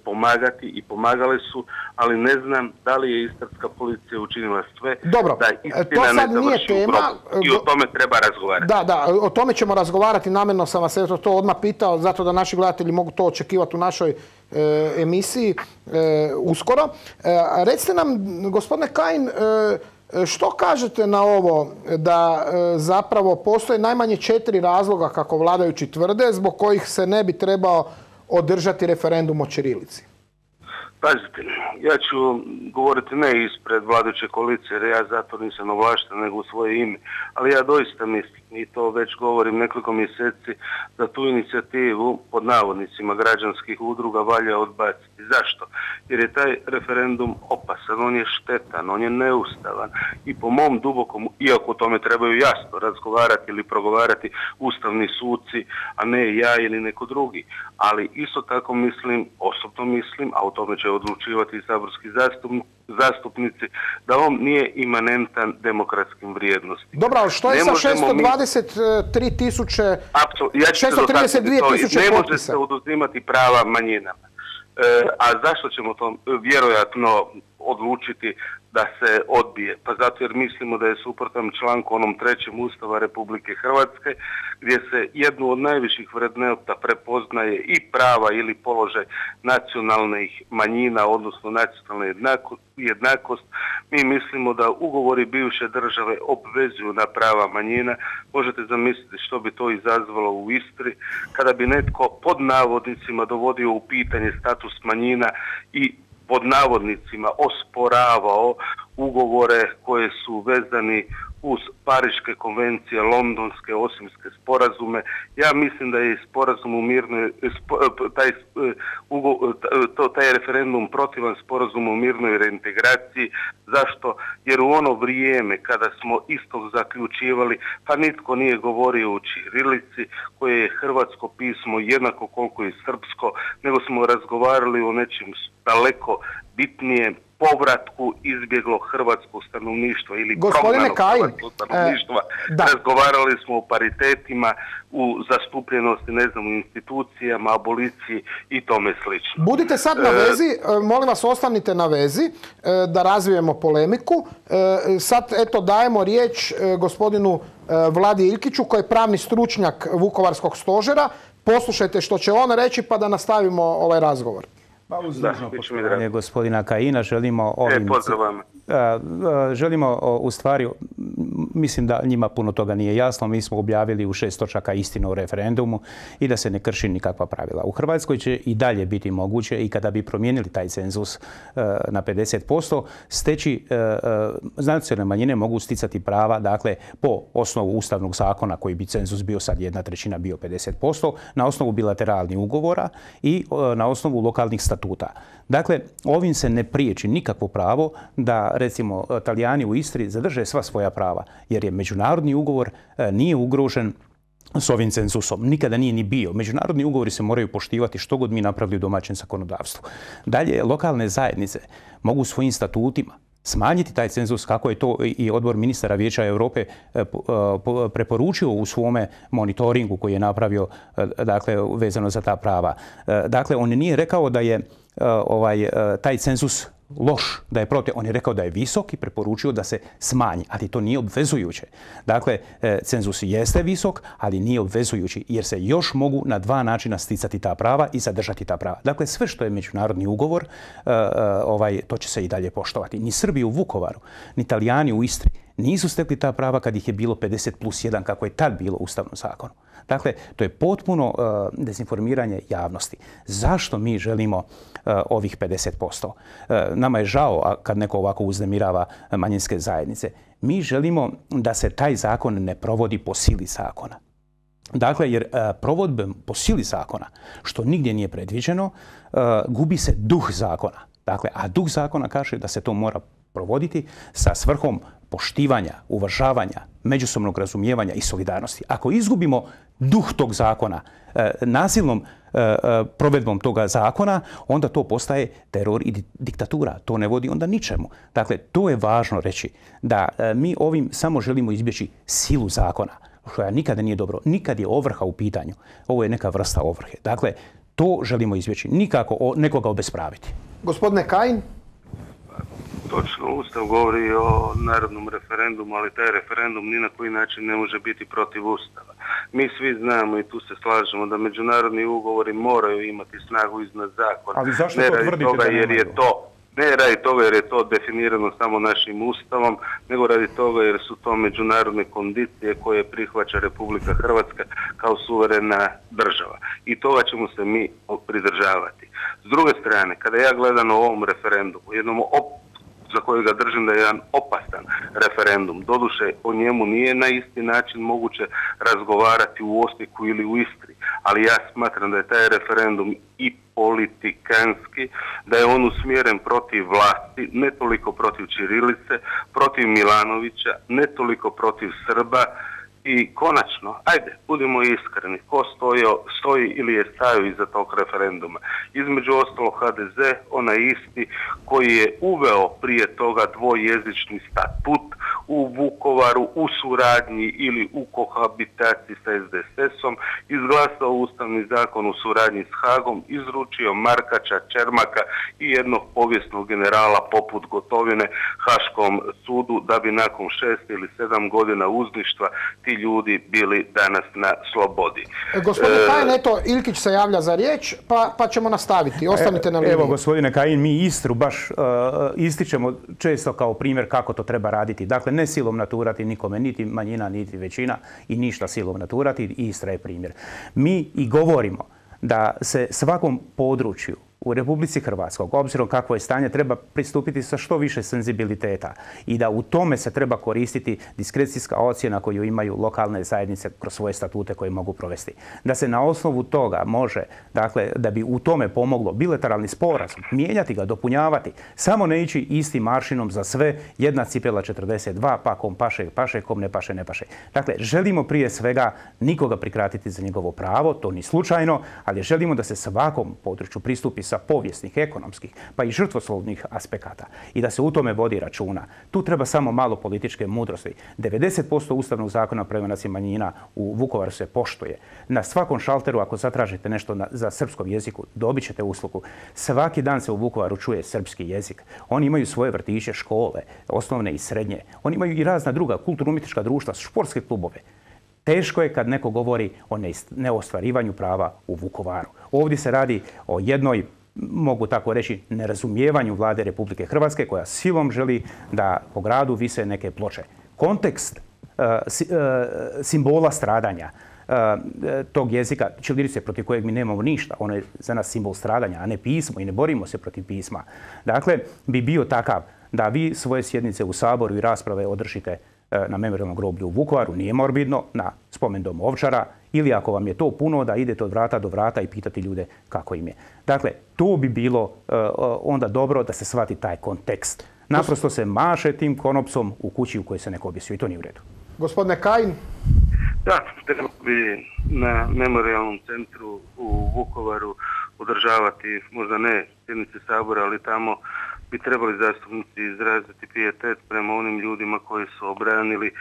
pomagati i pomagale su, ali ne znam da li je istarska policija učinila sve Dobro, e, istina to sad nije tema. i e, o tome treba razgovarati. Da, da, o tome ćemo razgovarati, namjerno sam vas to odmah pitao, zato da naši gledatelji mogu to očekivati u našoj emisiji uskoro. recite nam, gospodine Kajin, E, što kažete na ovo da e, zapravo postoje najmanje četiri razloga kako vladajući tvrde zbog kojih se ne bi trebao održati referendum o Čirilici? Pazite, ja ću govoriti ne ispred vladajuće koalicije jer ja zato nisam ovlašten nego u svoje ime, ali ja doista mislim i to već govorim nekoliko mjeseci da tu inicijativu pod navodnicima građanskih udruga valja odbaciti. Zašto? jer je taj referendum opasan, on je štetan, on je neustavan i po mom dubokom, iako o tome trebaju jasno razgovarati ili progovarati ustavni suci, a ne ja ili neko drugi, ali isto tako mislim, osobno mislim, a o tome će odlučivati i saborski zastupnici, da on nije imanentan demokratskim vrijednostima. Dobro, ali što je sa 623 tisuće, 632 tisuće Ne može se oduzimati prava manjinama. E, a zašto ćemo to vjerojatno odlučiti da se odbije. Pa zato jer mislimo da je suprotan članku onom trećem Ustava Republike Hrvatske gdje se jednu od najviših vrednota prepoznaje i prava ili položaj nacionalnih manjina, odnosno nacionalna jednakost. Mi mislimo da ugovori bivše države obvezuju na prava manjina. Možete zamisliti što bi to izazvalo u Istri kada bi netko pod navodnicima dovodio u pitanje status manjina i pod navodnicima osporavao ugovore koje su vezani uz Pariške konvencije, Londonske, Osimske sporazume. Ja mislim da je sporazum u mirnoj, taj, e, e, to, taj referendum protivan sporazumu o mirnoj reintegraciji. Zašto? Jer u ono vrijeme kada smo istog zaključivali, pa nitko nije govorio u Čirilici, koje je hrvatsko pismo jednako koliko i srpsko, nego smo razgovarali o nečem daleko bitnije povratku izbjeglo hrvatsko stanovništvo ili Gospodine Kajin, e, Razgovarali smo o paritetima, u zastupljenosti, ne znam, u institucijama, aboliciji i tome slično. Budite sad na e, vezi, e, molim vas ostanite na vezi da razvijemo polemiku. Sad eto dajemo riječ gospodinu Vladi Ilkiću koji je pravni stručnjak Vukovarskog stožera. Poslušajte što će on reći pa da nastavimo ovaj razgovor. Pa uz e, gospodina Kajina želimo e, ovim... E, e, Želimo u stvari mislim da njima puno toga nije jasno. Mi smo objavili u šest točaka istinu o referendumu i da se ne krši nikakva pravila. U Hrvatskoj će i dalje biti moguće i kada bi promijenili taj cenzus e, na 50%, steći e, e, znanstvene manjine mogu sticati prava, dakle, po osnovu Ustavnog zakona koji bi cenzus bio sad jedna trećina bio 50%, na osnovu bilateralnih ugovora i na osnovu lokalnih statuta. Dakle, ovim se ne priječi nikakvo pravo da recimo Talijani u Istri zadrže sva svoja prava jer je međunarodni ugovor e, nije ugrožen s ovim cenzusom. Nikada nije ni bio. Međunarodni ugovori se moraju poštivati što god mi napravili u domaćem zakonodavstvu. Dalje, lokalne zajednice mogu svojim statutima smanjiti taj cenzus kako je to i odbor ministara Vijeća Europe e, e, preporučio u svome monitoringu koji je napravio dakle, vezano za ta prava. Dakle, on nije rekao da je ovaj, taj cenzus loš, da je protiv. On je rekao da je visok i preporučio da se smanji, ali to nije obvezujuće. Dakle, e, cenzus jeste visok, ali nije obvezujući, jer se još mogu na dva načina sticati ta prava i zadržati ta prava. Dakle, sve što je međunarodni ugovor, e, e, ovaj, to će se i dalje poštovati. Ni Srbi u Vukovaru, ni Italijani u Istri nisu stekli ta prava kad ih je bilo 50 plus 1, kako je tad bilo u ustavnom zakonu. Dakle, to je potpuno e, dezinformiranje javnosti. Zašto mi želimo e, ovih 50%? E, nama je žao kad neko ovako uznemirava manjinske zajednice. Mi želimo da se taj zakon ne provodi po sili zakona. Dakle, jer provodbe po sili zakona, što nigdje nije predviđeno, gubi se duh zakona. Dakle, a duh zakona kaže da se to mora provoditi sa svrhom poštivanja, uvažavanja, međusobnog razumijevanja i solidarnosti. Ako izgubimo duh tog zakona, e, nasilnom e, e, provedbom toga zakona, onda to postaje teror i diktatura. To ne vodi onda ničemu. Dakle, to je važno reći da mi ovim samo želimo izbjeći silu zakona, je nikada nije dobro. Nikad je ovrha u pitanju. Ovo je neka vrsta ovrhe. Dakle, to želimo izbjeći. Nikako nekoga obespraviti. Gospodine Kajn, Točno, Ustav govori o narodnom referendumu, ali taj referendum ni na koji način ne može biti protiv Ustava. Mi svi znamo i tu se slažemo da međunarodni ugovori moraju imati snagu iznad zakona. Ali zašto ne radi toga da jer je to ne radi toga jer je to definirano samo našim ustavom, nego radi toga jer su to međunarodne kondicije koje prihvaća Republika Hrvatska kao suverena država. I toga ćemo se mi pridržavati druge strane, kada ja gledam o ovom referendumu, jednom za kojega držim da je jedan opasan referendum. Doduše, o njemu nije na isti način moguće razgovarati u Osijeku ili u Istri, ali ja smatram da je taj referendum i politikanski, da je on usmjeren protiv vlasti, ne toliko protiv Čirilice, protiv Milanovića, ne toliko protiv Srba, i konačno, ajde, budimo iskreni, ko stoji ili je stajao iza tog referenduma. Između ostalo HDZ, onaj isti koji je uveo prije toga dvojezični statut u Vukovaru u suradnji ili u kohabitaciji sa SDSS-om, izglasao Ustavni zakon u suradnji s Hagom, izručio Markača, Čermaka i jednog povijesnog generala poput Gotovine Haškom sudu da bi nakon šest ili sedam godina uzništva ti ljudi bili danas na slobodi. E, gospodine e, Kajin, eto, Ilkić se javlja za riječ, pa, pa ćemo nastaviti. E, Ostanite na liniji. Evo, gospodine Kajin, mi Istru baš ističemo često kao primjer kako to treba raditi. Dakle, ne silom naturati nikome, niti manjina, niti većina i ništa silom naturati. Istra je primjer. Mi i govorimo da se svakom području u Republici Hrvatskoj, obzirom kakvo je stanje, treba pristupiti sa što više senzibiliteta i da u tome se treba koristiti diskrecijska ocjena koju imaju lokalne zajednice kroz svoje statute koje mogu provesti. Da se na osnovu toga može, dakle, da bi u tome pomoglo bilateralni sporazum, mijenjati ga, dopunjavati, samo ne ići istim maršinom za sve, jedna cipela 42, pa kom paše, paše, kom ne paše, ne paše. Dakle, želimo prije svega nikoga prikratiti za njegovo pravo, to ni slučajno, ali želimo da se svakom području pristupi sa povijesnih, ekonomskih, pa i žrtvoslovnih aspekata i da se u tome vodi računa. Tu treba samo malo političke mudrosti. 90% ustavnog zakona prema nasim manjina u Vukovaru se poštuje. Na svakom šalteru, ako zatražite nešto za srpskom jeziku, dobit ćete uslugu. Svaki dan se u Vukovaru čuje srpski jezik. Oni imaju svoje vrtiće, škole, osnovne i srednje. Oni imaju i razna druga kulturno-umjetnička društva, športske klubove. Teško je kad neko govori o neostvarivanju prava u Vukovaru. Ovdje se radi o jednoj mogu tako reći, nerazumijevanju vlade Republike Hrvatske koja silom želi da po gradu vise neke ploče. Kontekst e, e, simbola stradanja e, tog jezika, ćirilice protiv kojeg mi nemamo ništa, ono je za nas simbol stradanja, a ne pismo i ne borimo se protiv pisma. Dakle, bi bio takav da vi svoje sjednice u Saboru i rasprave održite E, na memorialnom groblju u Vukovaru, nije morbidno, na spomen domu Ovčara, ili ako vam je to puno, da idete od vrata do vrata i pitati ljude kako im je. Dakle, to bi bilo e, onda dobro da se shvati taj kontekst. Naprosto se maše tim konopsom u kući u kojoj se neko objesio i to nije u redu. Gospodine Kajn? Da, treba bi na memorialnom centru u Vukovaru održavati, možda ne sabora, ali tamo bi trebali zastupnici izraziti pijetet prema onim ljudima koji su obranili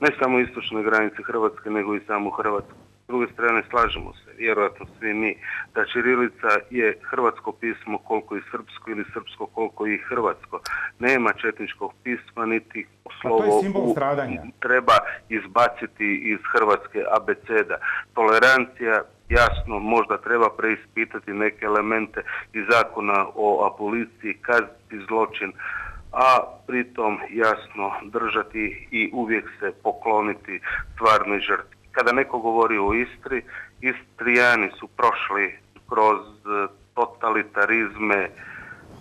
ne samo istočne granice Hrvatske, nego i samu Hrvatsku. S druge strane, slažemo se, vjerojatno svi mi, da Čirilica je hrvatsko pismo koliko i srpsko ili srpsko koliko i hrvatsko. Nema četničkog pisma, niti slovo treba izbaciti iz hrvatske abeceda. Tolerancija, jasno možda treba preispitati neke elemente iz zakona o aboliciji, kazniti zločin, a pritom jasno držati i uvijek se pokloniti stvarnoj žrtvi. Kada neko govori o Istri, Istrijani su prošli kroz totalitarizme,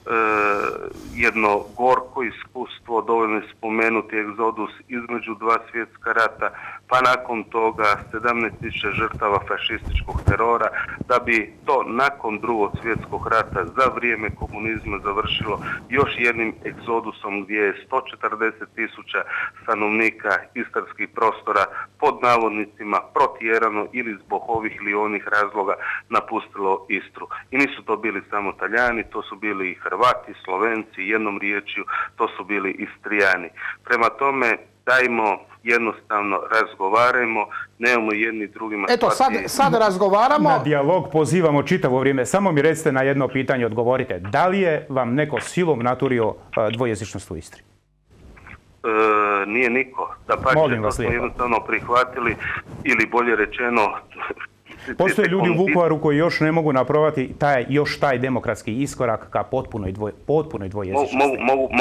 Eh, jedno gorko iskustvo, dovoljno je spomenuti egzodus između dva svjetska rata, pa nakon toga 17.000 žrtava fašističkog terora, da bi to nakon drugog svjetskog rata za vrijeme komunizma završilo još jednim egzodusom gdje je 140.000 stanovnika istarskih prostora pod navodnicima protjerano ili zbog ovih ili onih razloga napustilo Istru. I nisu to bili samo Taljani, to su bili i hrvatski Hrvati, Slovenci, jednom riječju, to su bili Istrijani. Prema tome, dajmo jednostavno razgovarajmo, nemamo jedni drugima... Eto, sad, sad razgovaramo... Na dijalog pozivamo čitavo vrijeme. Samo mi recite na jedno pitanje, odgovorite. Da li je vam neko silom naturio e, dvojezičnost u Istri? E, nije niko. Da pa jednostavno prihvatili ili bolje rečeno Postoje ljudi u Vukovaru koji još ne mogu napravati taj, još taj demokratski iskorak ka potpunoj dvoje,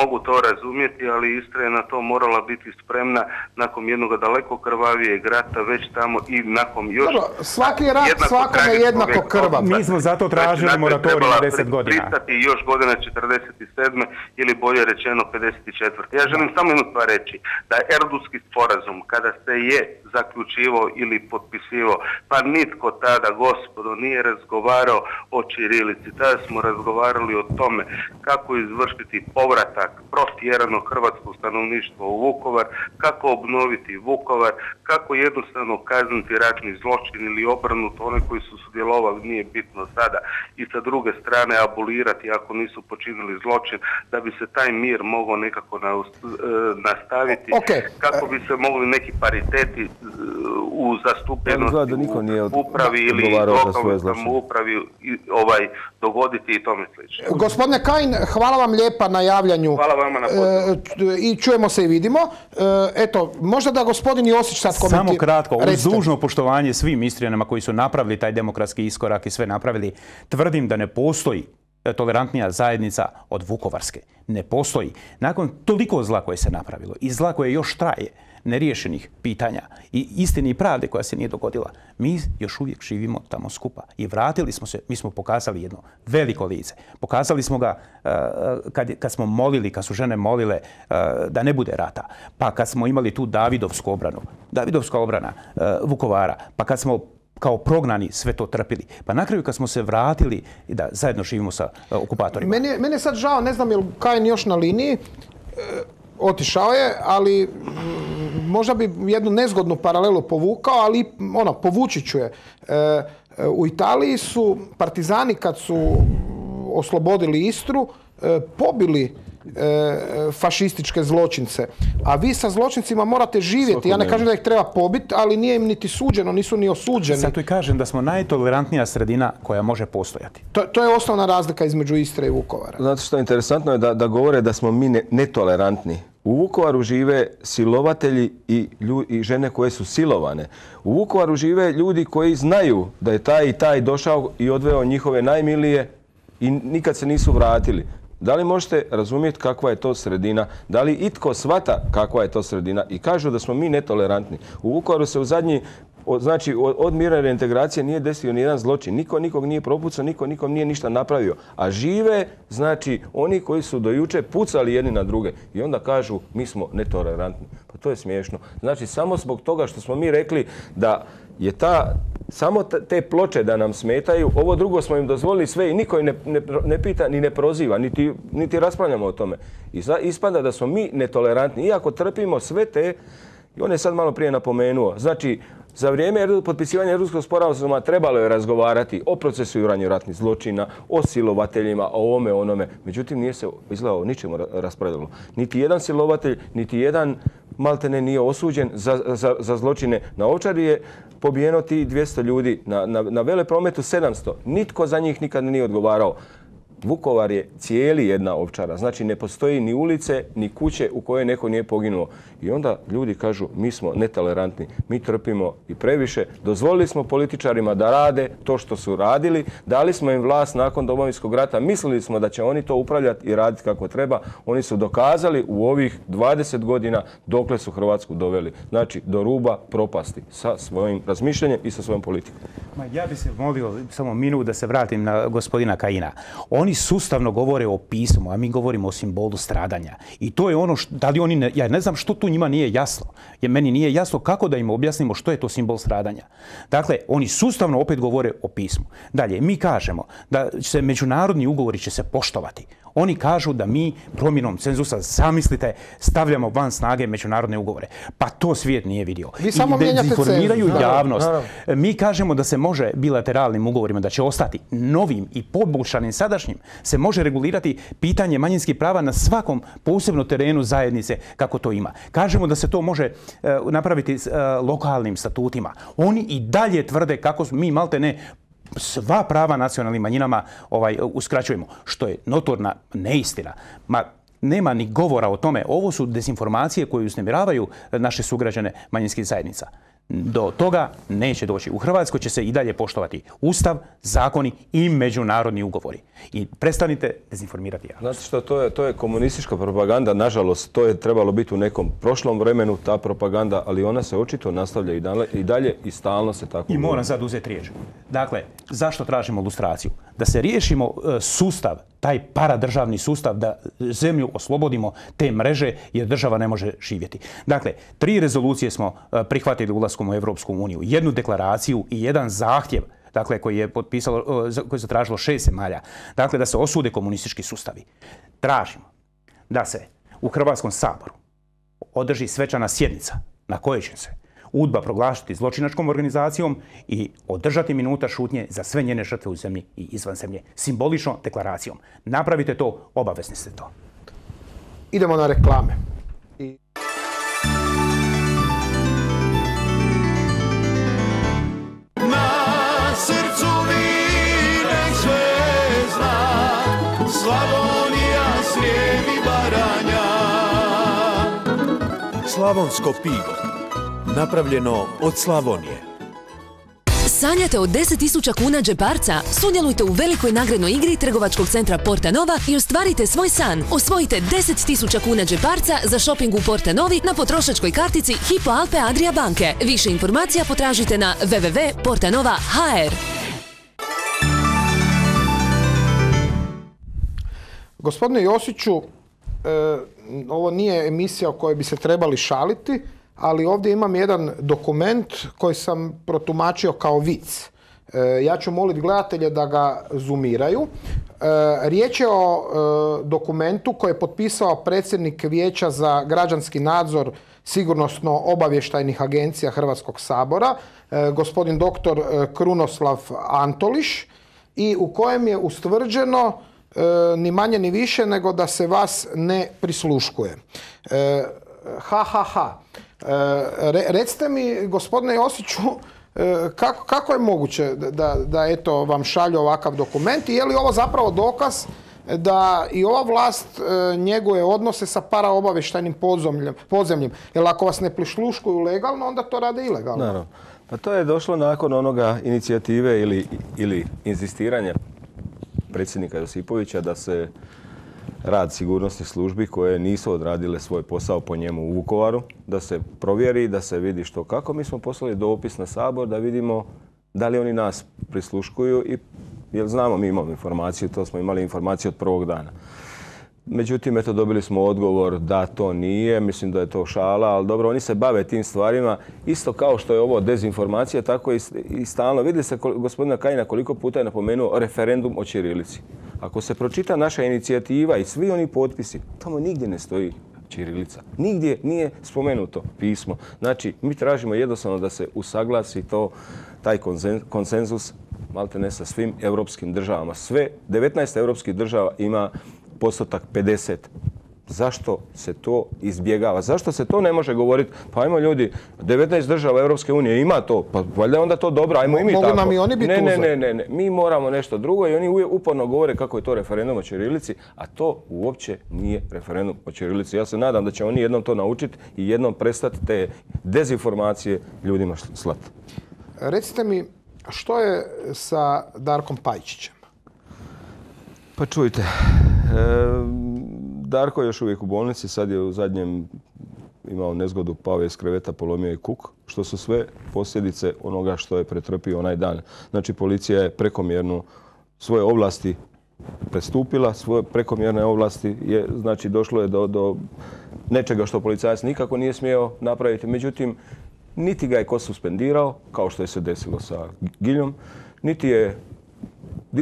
Mogu, to razumjeti, ali Istra je na to morala biti spremna nakon jednog daleko krvavijeg rata, već tamo i nakon još... svaki rat jednako je jednako krvav. Mi smo zato znači, tražili znači, moratorij na 10 godina. Pristati još godine 47. ili bolje rečeno 54. Ja želim samo jednu stvar reći, da Erdutski sporazum kada se je zaključivo ili potpisivo, pa nitko tada, gospodo, nije razgovarao o Čirilici. Tada smo razgovarali o tome kako izvršiti povratak protjeranog hrvatskog stanovništva u Vukovar, kako obnoviti Vukovar, kako jednostavno kazniti ratni zločin ili obrnuto one koji su sudjelovali, nije bitno sada, i sa druge strane abolirati ako nisu počinili zločin, da bi se taj mir mogao nekako e, nastaviti, e, kako bi se mogli neki pariteti e, u zastupljenosti da upravi ili lokalnoj samoupravi ovaj, dogoditi i tome slično. E, gospodine Kajn, hvala vam lijepa na javljanju. Hvala vam na e, e, I čujemo se i vidimo. E, eto, možda da gospodin Josić sad komentira. Samo kratko, uz dužno poštovanje svim istrijanama koji su napravili taj demokratski iskorak i sve napravili, tvrdim da ne postoji tolerantnija zajednica od Vukovarske. Ne postoji. Nakon toliko zla koje se napravilo i zla koje još traje, neriješenih pitanja i istine i pravde koja se nije dogodila, mi još uvijek živimo tamo skupa. I vratili smo se, mi smo pokazali jedno veliko lice. Pokazali smo ga e, kad, smo molili, kad su žene molile e, da ne bude rata. Pa kad smo imali tu Davidovsku obranu, Davidovska obrana e, Vukovara, pa kad smo kao prognani sve to trpili. Pa na kraju kad smo se vratili i da zajedno živimo sa okupatorima. Mene sad žao, ne znam je li Kajn još na liniji, otišao je, ali možda bi jednu nezgodnu paralelu povukao, ali ono, povući ću je. E, e, u Italiji su partizani kad su oslobodili Istru, e, pobili E, e, fašističke zločince. A vi sa zločincima morate živjeti. Ja ne kažem da ih treba pobiti, ali nije im niti suđeno, nisu ni osuđeni. Zato i kažem da smo najtolerantnija sredina koja može postojati. To, je osnovna razlika između Istre i Vukovara. Znate što je interesantno je da, govore da smo mi netolerantni. U Vukovaru žive silovatelji i, i žene koje su silovane. U Vukovaru žive ljudi koji znaju da je taj i taj došao i odveo njihove najmilije i nikad se nisu vratili. Da li možete razumjeti kakva je to sredina? Da li itko svata kakva je to sredina? I kažu da smo mi netolerantni. U Vukovaru se u zadnji, znači od mirne reintegracije nije desio ni jedan zločin. Niko nikog nije propucao, niko nikom nije ništa napravio. A žive, znači, oni koji su dojuče pucali jedni na druge. I onda kažu mi smo netolerantni. Pa to je smiješno. Znači, samo zbog toga što smo mi rekli da je ta, samo te ploče da nam smetaju, ovo drugo smo im dozvolili sve i niko ne, ne, pita ni ne proziva, niti, raspravljamo o tome. I ispada da smo mi netolerantni, iako trpimo sve te, i on je sad malo prije napomenuo, znači za vrijeme potpisivanja ruskog sporazuma trebalo je razgovarati o procesu procesuiranju ratnih zločina, o silovateljima, o ovome, onome. Međutim, nije se izgledao o ničemu raspravljalo. Niti jedan silovatelj, niti jedan maltene nije osuđen za, za zločine na ovčari je pobijeno ti 200 ljudi, na, na, na veleprometu 700. Nitko za njih nikad nije odgovarao. Vukovar je cijeli jedna ovčara. Znači ne postoji ni ulice, ni kuće u kojoj neko nije poginuo. I onda ljudi kažu mi smo netolerantni, mi trpimo i previše. Dozvolili smo političarima da rade to što su radili, dali smo im vlast nakon domovinskog rata, mislili smo da će oni to upravljati i raditi kako treba. Oni su dokazali u ovih 20 godina dokle su Hrvatsku doveli. Znači do ruba propasti sa svojim razmišljanjem i sa svojom politikom. ja bi se molio samo minut da se vratim na gospodina Kajina oni sustavno govore o pismu, a mi govorimo o simbolu stradanja. I to je ono, što, da li oni, ne, ja ne znam što tu njima nije jasno. Jer meni nije jasno kako da im objasnimo što je to simbol stradanja. Dakle, oni sustavno opet govore o pismu. Dalje, mi kažemo da se međunarodni ugovori će se poštovati. Oni kažu da mi promjenom cenzusa, zamislite, stavljamo van snage međunarodne ugovore. Pa to svijet nije vidio. samo I javnost. Mi kažemo da se može bilateralnim ugovorima, da će ostati novim i poboljšanim sadašnjim, se može regulirati pitanje manjinskih prava na svakom posebnom terenu zajednice kako to ima. Kažemo da se to može eh, napraviti eh, lokalnim statutima. Oni i dalje tvrde kako mi malte ne sva prava nacionalnim manjinama ovaj, uskraćujemo, što je notorna neistina. Ma, nema ni govora o tome. Ovo su dezinformacije koje usnemiravaju naše sugrađane manjinskih zajednica do toga neće doći. U Hrvatskoj će se i dalje poštovati ustav, zakoni i međunarodni ugovori. I prestanite dezinformirati javnost. Znate što, to je, to je komunistička propaganda, nažalost, to je trebalo biti u nekom prošlom vremenu, ta propaganda, ali ona se očito nastavlja i dalje i, dalje, i stalno se tako... I moram sad uzeti riječ. Dakle, zašto tražimo lustraciju? Da se riješimo e, sustav taj paradržavni sustav da zemlju oslobodimo te mreže jer država ne može živjeti. Dakle, tri rezolucije smo e, prihvatili ulaskom u Europsku uniju, jednu deklaraciju i jedan zahtjev dakle koji je potpisalo, e, koji je zatražilo šest zemalja, dakle da se osude komunistički sustavi. Tražimo da se u Hrvatskom saboru održi svečana sjednica na kojoj će se UDBA proglašiti zločinačkom organizacijom i održati minuta šutnje za sve njene žrtve u zemlji i izvan zemlje. Simbolično deklaracijom. Napravite to, obavezni ste to. Idemo na reklame. Na srcu Slavonsko pivo Napravljeno od Slavonije. Sanjate od 10.000 kuna džeparca? Sudjelujte u velikoj nagradnoj igri trgovačkog centra Porta Nova i ostvarite svoj san. Osvojite 10.000 kuna džeparca za šoping u Porta Novi na potrošačkoj kartici Hipo Alpe Adria Banke. Više informacija potražite na www.portanova.hr Gospodine Josiću, e, ovo nije emisija o kojoj bi se trebali šaliti, ali ovdje imam jedan dokument koji sam protumačio kao vic. E, ja ću moliti gledatelje da ga zoomiraju. E, riječ je o e, dokumentu koji je potpisao predsjednik Vijeća za građanski nadzor sigurnosno obavještajnih agencija Hrvatskog sabora, gospodin doktor Krunoslav Antoliš, i u kojem je ustvrđeno ni manje ni više nego da se vas ne prisluškuje. Ha, ha, ha. E, recite mi, gospodine Josiću, e, kako, kako je moguće da, eto vam šalju ovakav dokument i je li ovo zapravo dokaz da i ova vlast njegove njeguje odnose sa paraobavještajnim podzemljem, Jer ako vas ne prišluškuju legalno, onda to rade ilegalno. Naravno. Pa to je došlo nakon onoga inicijative ili, ili inzistiranja predsjednika Josipovića da se rad sigurnosnih službi koje nisu odradile svoj posao po njemu u Vukovaru, da se provjeri, da se vidi što kako. Mi smo poslali dopis na Sabor da vidimo da li oni nas prisluškuju i jer znamo, mi imamo informaciju, to smo imali informaciju od prvog dana. Međutim, eto, dobili smo odgovor da to nije, mislim da je to šala, ali dobro, oni se bave tim stvarima. Isto kao što je ovo dezinformacija, tako i, stalno. Vidjeli ste, gospodina Kajina, koliko puta je napomenuo referendum o Čirilici. Ako se pročita naša inicijativa i svi oni potpisi, tamo nigdje ne stoji Čirilica. Nigdje nije spomenuto pismo. Znači, mi tražimo jednostavno da se usaglasi to, taj konsenzus malte ne sa svim europskim državama. Sve 19 europskih država ima postotak 50. Zašto se to izbjegava? Zašto se to ne može govoriti? Pa ajmo ljudi, 19 država Europske unije ima to, pa valjda onda to dobro, ajmo i mi Mogu nam i oni biti ne, ne, ne, ne, mi moramo nešto drugo i oni uporno govore kako je to referendum o Čirilici, a to uopće nije referendum o Čirilici. Ja se nadam da će oni jednom to naučiti i jednom prestati te dezinformacije ljudima slati. Recite mi, što je sa Darkom Pajčićem? Pa čujte, Ehm, Darko je još uvijek u bolnici, sad je u zadnjem imao nezgodu, pao je iz kreveta, polomio je kuk, što su sve posljedice onoga što je pretrpio onaj dan. Znači, policija je prekomjerno svoje ovlasti prestupila, svoje prekomjerne ovlasti je, znači, došlo je do, nečega što policajac nikako nije smio napraviti. Međutim, niti ga je ko suspendirao, kao što je se desilo sa Giljom, niti je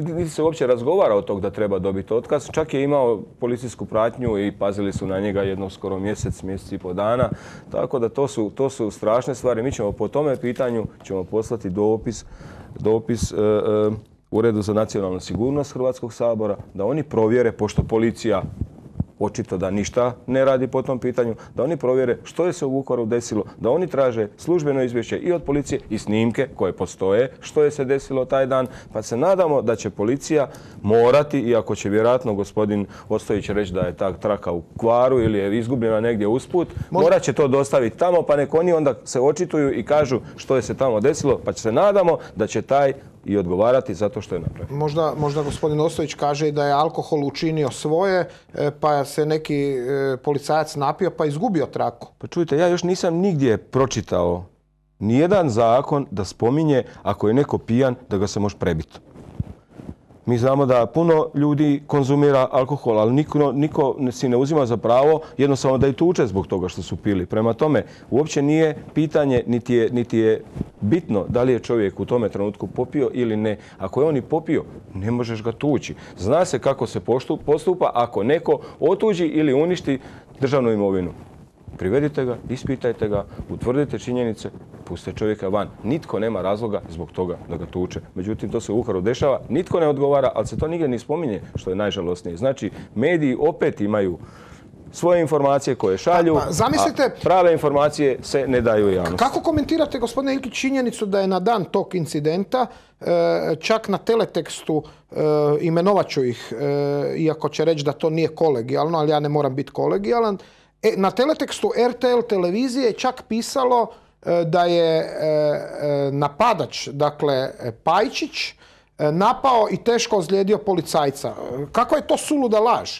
niti se uopće razgovara o tog da treba dobiti otkaz. Čak je imao policijsku pratnju i pazili su na njega jedno skoro mjesec, mjesec i po dana. Tako da to su, strašne stvari. Mi ćemo po tome pitanju ćemo poslati dopis, dopis e, e, Uredu za nacionalnu sigurnost Hrvatskog sabora da oni provjere, pošto policija očito da ništa ne radi po tom pitanju, da oni provjere što je se u Vukovaru desilo, da oni traže službeno izvješće i od policije i snimke koje postoje, što je se desilo taj dan, pa se nadamo da će policija morati, iako će vjerojatno gospodin Ostojić reći da je ta traka u kvaru ili je izgubljena negdje usput, morat će to dostaviti tamo, pa nek oni onda se očituju i kažu što je se tamo desilo, pa će se nadamo da će taj i odgovarati zato što je napravio. Možda, možda gospodin Ostojić kaže da je alkohol učinio svoje, e, pa se neki e, policajac napio pa izgubio traku. Pa čujte, ja još nisam nigdje pročitao nijedan zakon da spominje ako je neko pijan da ga se može prebiti. Mi znamo da puno ljudi konzumira alkohol, ali niko, si ne uzima za pravo jednostavno da i tuče zbog toga što su pili. Prema tome, uopće nije pitanje, niti je, niti je bitno da li je čovjek u tome trenutku popio ili ne. Ako je on i popio, ne možeš ga tući. Zna se kako se postupa ako neko otuđi ili uništi državnu imovinu. Privedite ga, ispitajte ga, utvrdite činjenice, puste čovjeka van. Nitko nema razloga zbog toga da ga tuče. Međutim, to se u Uharu dešava, nitko ne odgovara, ali se to nigdje ni spominje, što je najžalosnije. Znači, mediji opet imaju svoje informacije koje šalju, pa, pa, zamislite, a prave informacije se ne daju javnosti. Kako komentirate, gospodine Ilki, činjenicu da je na dan tog incidenta e, čak na teletekstu e, imenovat ću ih, e, iako će reći da to nije kolegijalno, ali ja ne moram biti kolegijalan, E, na teletekstu RTL televizije je čak pisalo e, da je e, napadač, dakle Pajčić, E, napao i teško ozlijedio policajca. E, Kako je to suluda laž?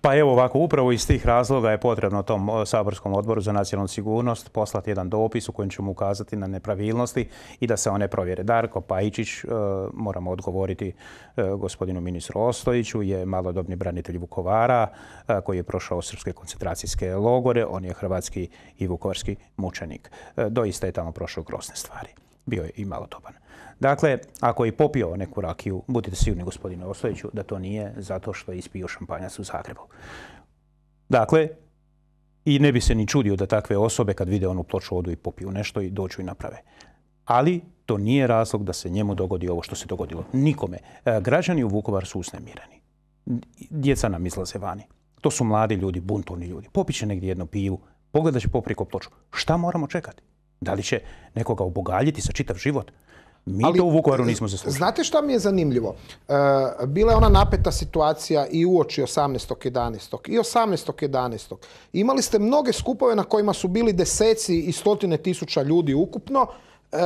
Pa evo ovako, upravo iz tih razloga je potrebno tom e, saborskom odboru za nacionalnu sigurnost poslati jedan dopis u kojem ćemo ukazati na nepravilnosti i da se one provjere. Darko Pajičić, moramo odgovoriti gospodinu ministru Ostojiću, je malodobni branitelj Vukovara koji je prošao srpske koncentracijske logore. On je hrvatski i vukovarski mučenik. Doista je tamo prošao grozne stvari. Bio je i malodoban. Dakle, ako je popio neku rakiju, budite sigurni gospodine Ostojiću da to nije zato što je ispio šampanjac u Zagrebu. Dakle, i ne bi se ni čudio da takve osobe kad vide onu ploču odu i popiju nešto i dođu i naprave. Ali to nije razlog da se njemu dogodi ovo što se dogodilo. Nikome. E, građani u Vukovar su uznemireni. Djeca nam izlaze vani. To su mladi ljudi, buntovni ljudi. Popiće negdje jedno pivu, pogledat će popriko ploču. Šta moramo čekati? Da li će nekoga obogaljiti sa čitav život? Mi Ali, to u Vukovaru nismo se slušali. Znate šta mi je zanimljivo? E, bila je ona napeta situacija i uoči 18.11. i 18.11. Imali ste mnoge skupove na kojima su bili deseci i stotine tisuća ljudi ukupno. E,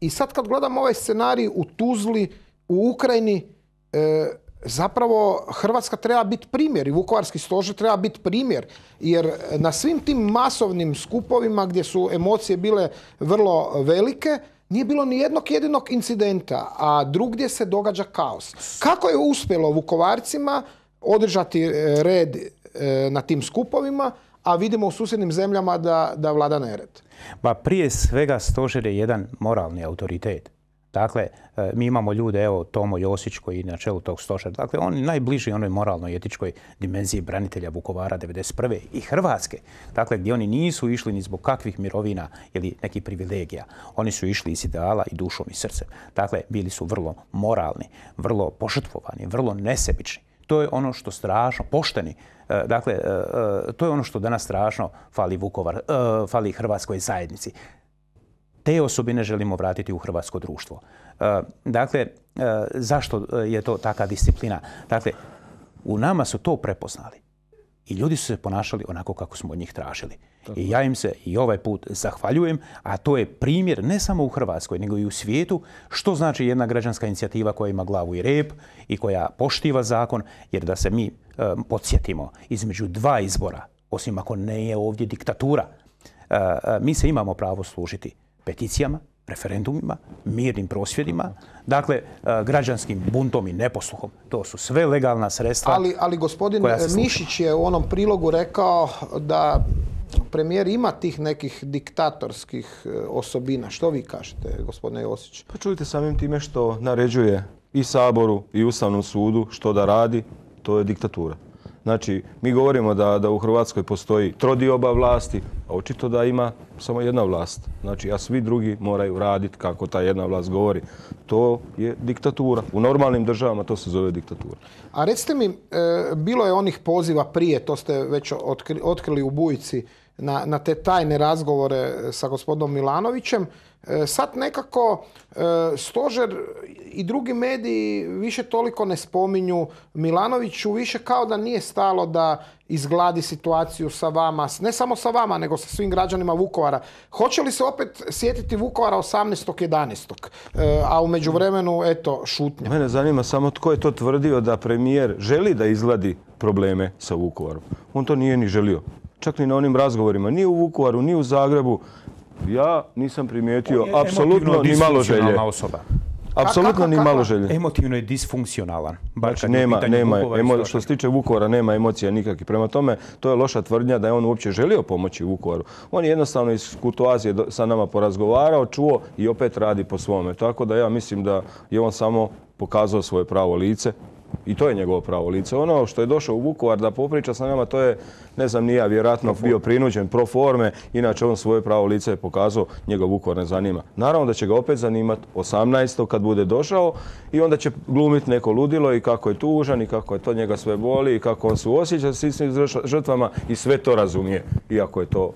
I sad kad gledam ovaj scenarij u Tuzli, u Ukrajini, e, zapravo Hrvatska treba biti primjer i Vukovarski stožer treba biti primjer. Jer na svim tim masovnim skupovima gdje su emocije bile vrlo velike, nije bilo ni jednog jedinog incidenta, a drugdje se događa kaos. Kako je uspjelo Vukovarcima održati e, red e, na tim skupovima, a vidimo u susjednim zemljama da, vlada nered? Pa prije svega stožer je jedan moralni autoritet. Dakle, e, mi imamo ljude, evo Tomo Josić koji je na čelu tog stožera. Dakle, on je najbliži onoj moralnoj i etičkoj dimenziji branitelja Vukovara 1991. i Hrvatske. Dakle, gdje oni nisu išli ni zbog kakvih mirovina ili nekih privilegija. Oni su išli iz ideala i dušom i srcem. Dakle, bili su vrlo moralni, vrlo požrtvovani, vrlo nesebični. To je ono što strašno, pošteni, e, dakle, e, to je ono što danas strašno fali Vukovar, fali Hrvatskoj zajednici te osobine želimo vratiti u hrvatsko društvo. E, dakle, e, zašto je to taka disciplina? Dakle, u nama su to prepoznali i ljudi su se ponašali onako kako smo od njih tražili. I ja im se i ovaj put zahvaljujem, a to je primjer ne samo u Hrvatskoj, nego i u svijetu što znači jedna građanska inicijativa koja ima glavu i rep i koja poštiva zakon, jer da se mi e, podsjetimo između dva izbora, osim ako ne je ovdje diktatura, mi se imamo pravo služiti peticijama, referendumima, mirnim prosvjedima, dakle e, građanskim buntom i neposluhom. To su sve legalna sredstva. Ali, ali gospodin Mišić je u onom prilogu rekao da premijer ima tih nekih diktatorskih e, osobina. Što vi kažete, gospodine Josić? Pa čujte samim time što naređuje i Saboru i Ustavnom sudu što da radi, to je diktatura. Znači, mi govorimo da, da u Hrvatskoj postoji trodioba vlasti, a očito da ima samo jedna vlast. Znači, a svi drugi moraju raditi kako ta jedna vlast govori. To je diktatura. U normalnim državama to se zove diktatura. A recite mi, e, bilo je onih poziva prije, to ste već otkrili u Bujici, na, na te tajne razgovore sa gospodom Milanovićem. E, sad nekako e, stožer i drugi mediji više toliko ne spominju Milanoviću, više kao da nije stalo da izgladi situaciju sa vama, ne samo sa vama, nego sa svim građanima Vukovara. Hoće li se opet sjetiti Vukovara 18.11. E, a u međuvremenu, eto, šutnja. Mene zanima samo tko je to tvrdio da premijer želi da izgladi probleme sa Vukovarom. On to nije ni želio. Čak ni na onim razgovorima, ni u Vukovaru, ni u Zagrebu. Ja nisam primijetio apsolutno ni malo želje. osoba. Apsolutno ni malo želje. Emotivno je disfunkcionalan. Znači, nema, nema, što se tiče Vukovara, nema emocija nikakvih. Prema tome, to je loša tvrdnja da je on uopće želio pomoći Vukovaru. On je jednostavno iz Kutoazije sa nama porazgovarao, čuo i opet radi po svome. Tako da ja mislim da je on samo pokazao svoje pravo lice i to je njegovo pravo lice. Ono što je došao u Vukovar da popriča sa nama, to je, ne znam, nija vjerojatno bio prinuđen pro forme. Inače, on svoje pravo lice je pokazao, njega Vukovar ne zanima. Naravno da će ga opet zanimati 18. kad bude došao i onda će glumiti neko ludilo i kako je tužan i kako je to njega sve boli i kako on se osjeća s istim žrtvama i sve to razumije. Iako je to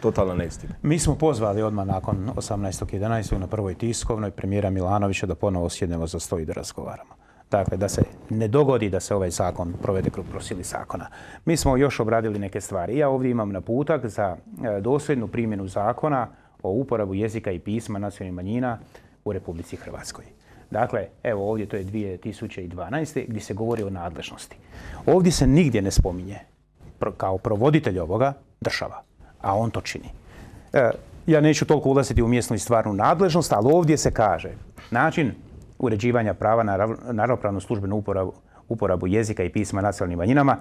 totalna neistina. Mi smo pozvali odmah nakon 18.11. na prvoj tiskovnoj premijera Milanovića da ponovo sjednemo za stoj i da razgovaramo. Dakle, da se ne dogodi da se ovaj zakon provede kroz prosili zakona. Mi smo još obradili neke stvari. Ja ovdje imam naputak za e, dosljednu primjenu zakona o uporabu jezika i pisma nacionalnih manjina u Republici Hrvatskoj. Dakle, evo ovdje to je 2012. gdje se govori o nadležnosti. Ovdje se nigdje ne spominje kao provoditelj ovoga država, a on to čini. E, ja neću toliko ulaziti u mjesnu i stvarnu nadležnost, ali ovdje se kaže način uređivanja prava na ravnopravnu službenu uporabu, jezika i pisma nacionalnim manjinama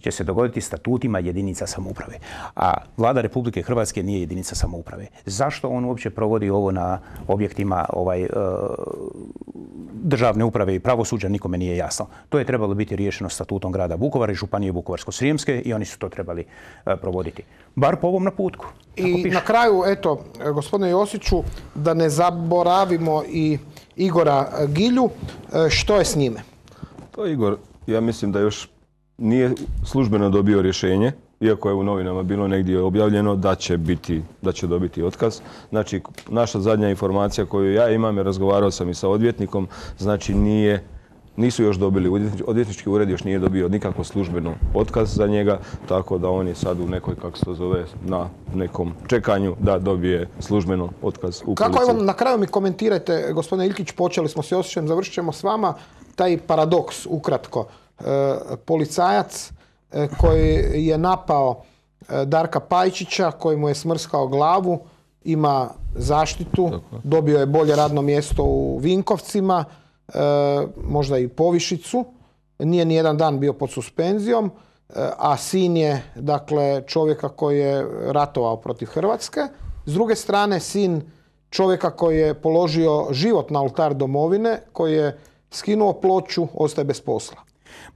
će se dogoditi statutima jedinica samouprave. A vlada Republike Hrvatske nije jedinica samouprave. Zašto on uopće provodi ovo na objektima ovaj, e, državne uprave i pravosuđa, nikome nije jasno. To je trebalo biti riješeno statutom grada Vukovara i Županije Vukovarsko-Srijemske i oni su to trebali e, provoditi. Bar po ovom naputku. I na kraju, eto, gospodine Josiću, da ne zaboravimo i Igora Gilju. E, što je s njime? To pa Igor, ja mislim da još nije službeno dobio rješenje, iako je u novinama bilo negdje objavljeno da će, biti, da će dobiti otkaz. Znači, naša zadnja informacija koju ja imam, je razgovarao sam i sa odvjetnikom, znači nije nisu još dobili, odvjetnički ured još nije dobio nikakvo službeno otkaz za njega, tako da on je sad u nekoj, kako se to zove, na nekom čekanju da dobije službeno otkaz u Kako na kraju mi komentirajte, gospodine Ilkić, počeli smo se osjećajem završit ćemo s vama, taj paradoks, ukratko. E, policajac e, koji je napao e, Darka Pajčića, koji mu je smrskao glavu, ima zaštitu, dobio je bolje radno mjesto u Vinkovcima, E, možda i povišicu. Nije ni jedan dan bio pod suspenzijom, e, a sin je dakle čovjeka koji je ratovao protiv Hrvatske. S druge strane, sin čovjeka koji je položio život na oltar domovine, koji je skinuo ploču, ostaje bez posla.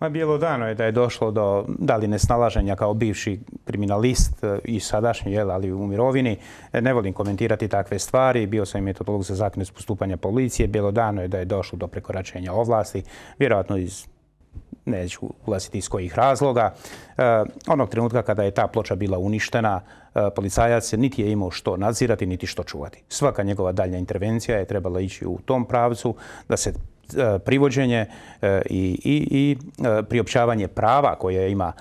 Ma bilo dano je da je došlo do, da li nesnalaženja kao bivši kriminalist e, i sadašnji, jel, ali u mirovini. E, ne volim komentirati takve stvari. Bio sam i metodolog za zakonest postupanja policije. Bilo dano je da je došlo do prekoračenja ovlasti. Vjerojatno iz neću ulaziti iz kojih razloga. E, onog trenutka kada je ta ploča bila uništena, policajac policajac niti je imao što nadzirati, niti što čuvati. Svaka njegova daljnja intervencija je trebala ići u tom pravcu da se E, privođenje e, i, i, i e, priopćavanje prava koje ima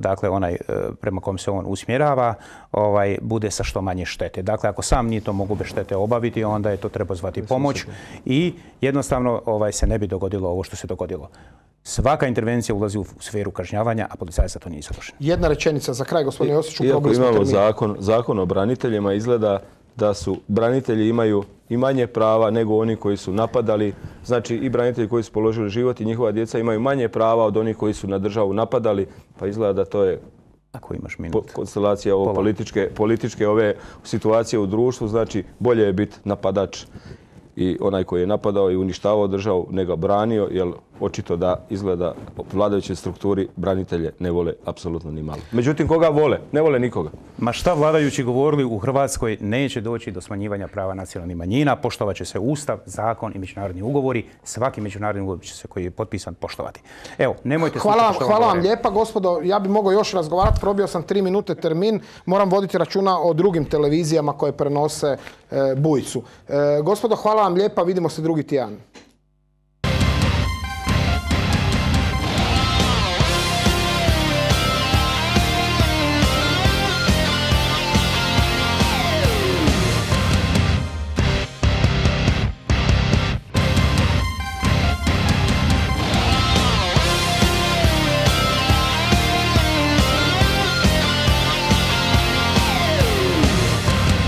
dakle onaj prema kom se on usmjerava ovaj, bude sa što manje štete. Dakle, ako sam nije to mogu bez štete obaviti, onda je to treba zvati pomoć i jednostavno ovaj, se ne bi dogodilo ovo što se dogodilo. Svaka intervencija ulazi u sferu kažnjavanja, a policajca za to nije zadužen. Jedna rečenica za kraj, gospodine Josiću. Iako imamo zakon, zakon o braniteljima, izgleda da su branitelji imaju i manje prava nego oni koji su napadali. Znači i branitelji koji su položili život i njihova djeca imaju manje prava od onih koji su na državu napadali. Pa izgleda da to je ako imaš Konstelacija ovo političke, ove situacije u društvu, znači bolje je biti napadač i onaj koji je napadao i uništavao državu, nego branio, jer očito da izgleda vladajućoj strukturi branitelje ne vole apsolutno ni malo. Međutim, koga vole? Ne vole nikoga. Ma šta vladajući govorili u Hrvatskoj neće doći do smanjivanja prava nacionalnih manjina, poštovat će se Ustav, zakon i međunarodni ugovori. Svaki međunarodni ugovor će se koji je potpisan poštovati. Evo, nemojte... Hvala vam, hvala vam lijepa, gospodo. Ja bih mogao još razgovarati, probio sam tri minute termin. Moram voditi računa o drugim televizijama koje prenose e, bujicu. E, gospodo, hvala vam lijepa, vidimo se drugi tjedan.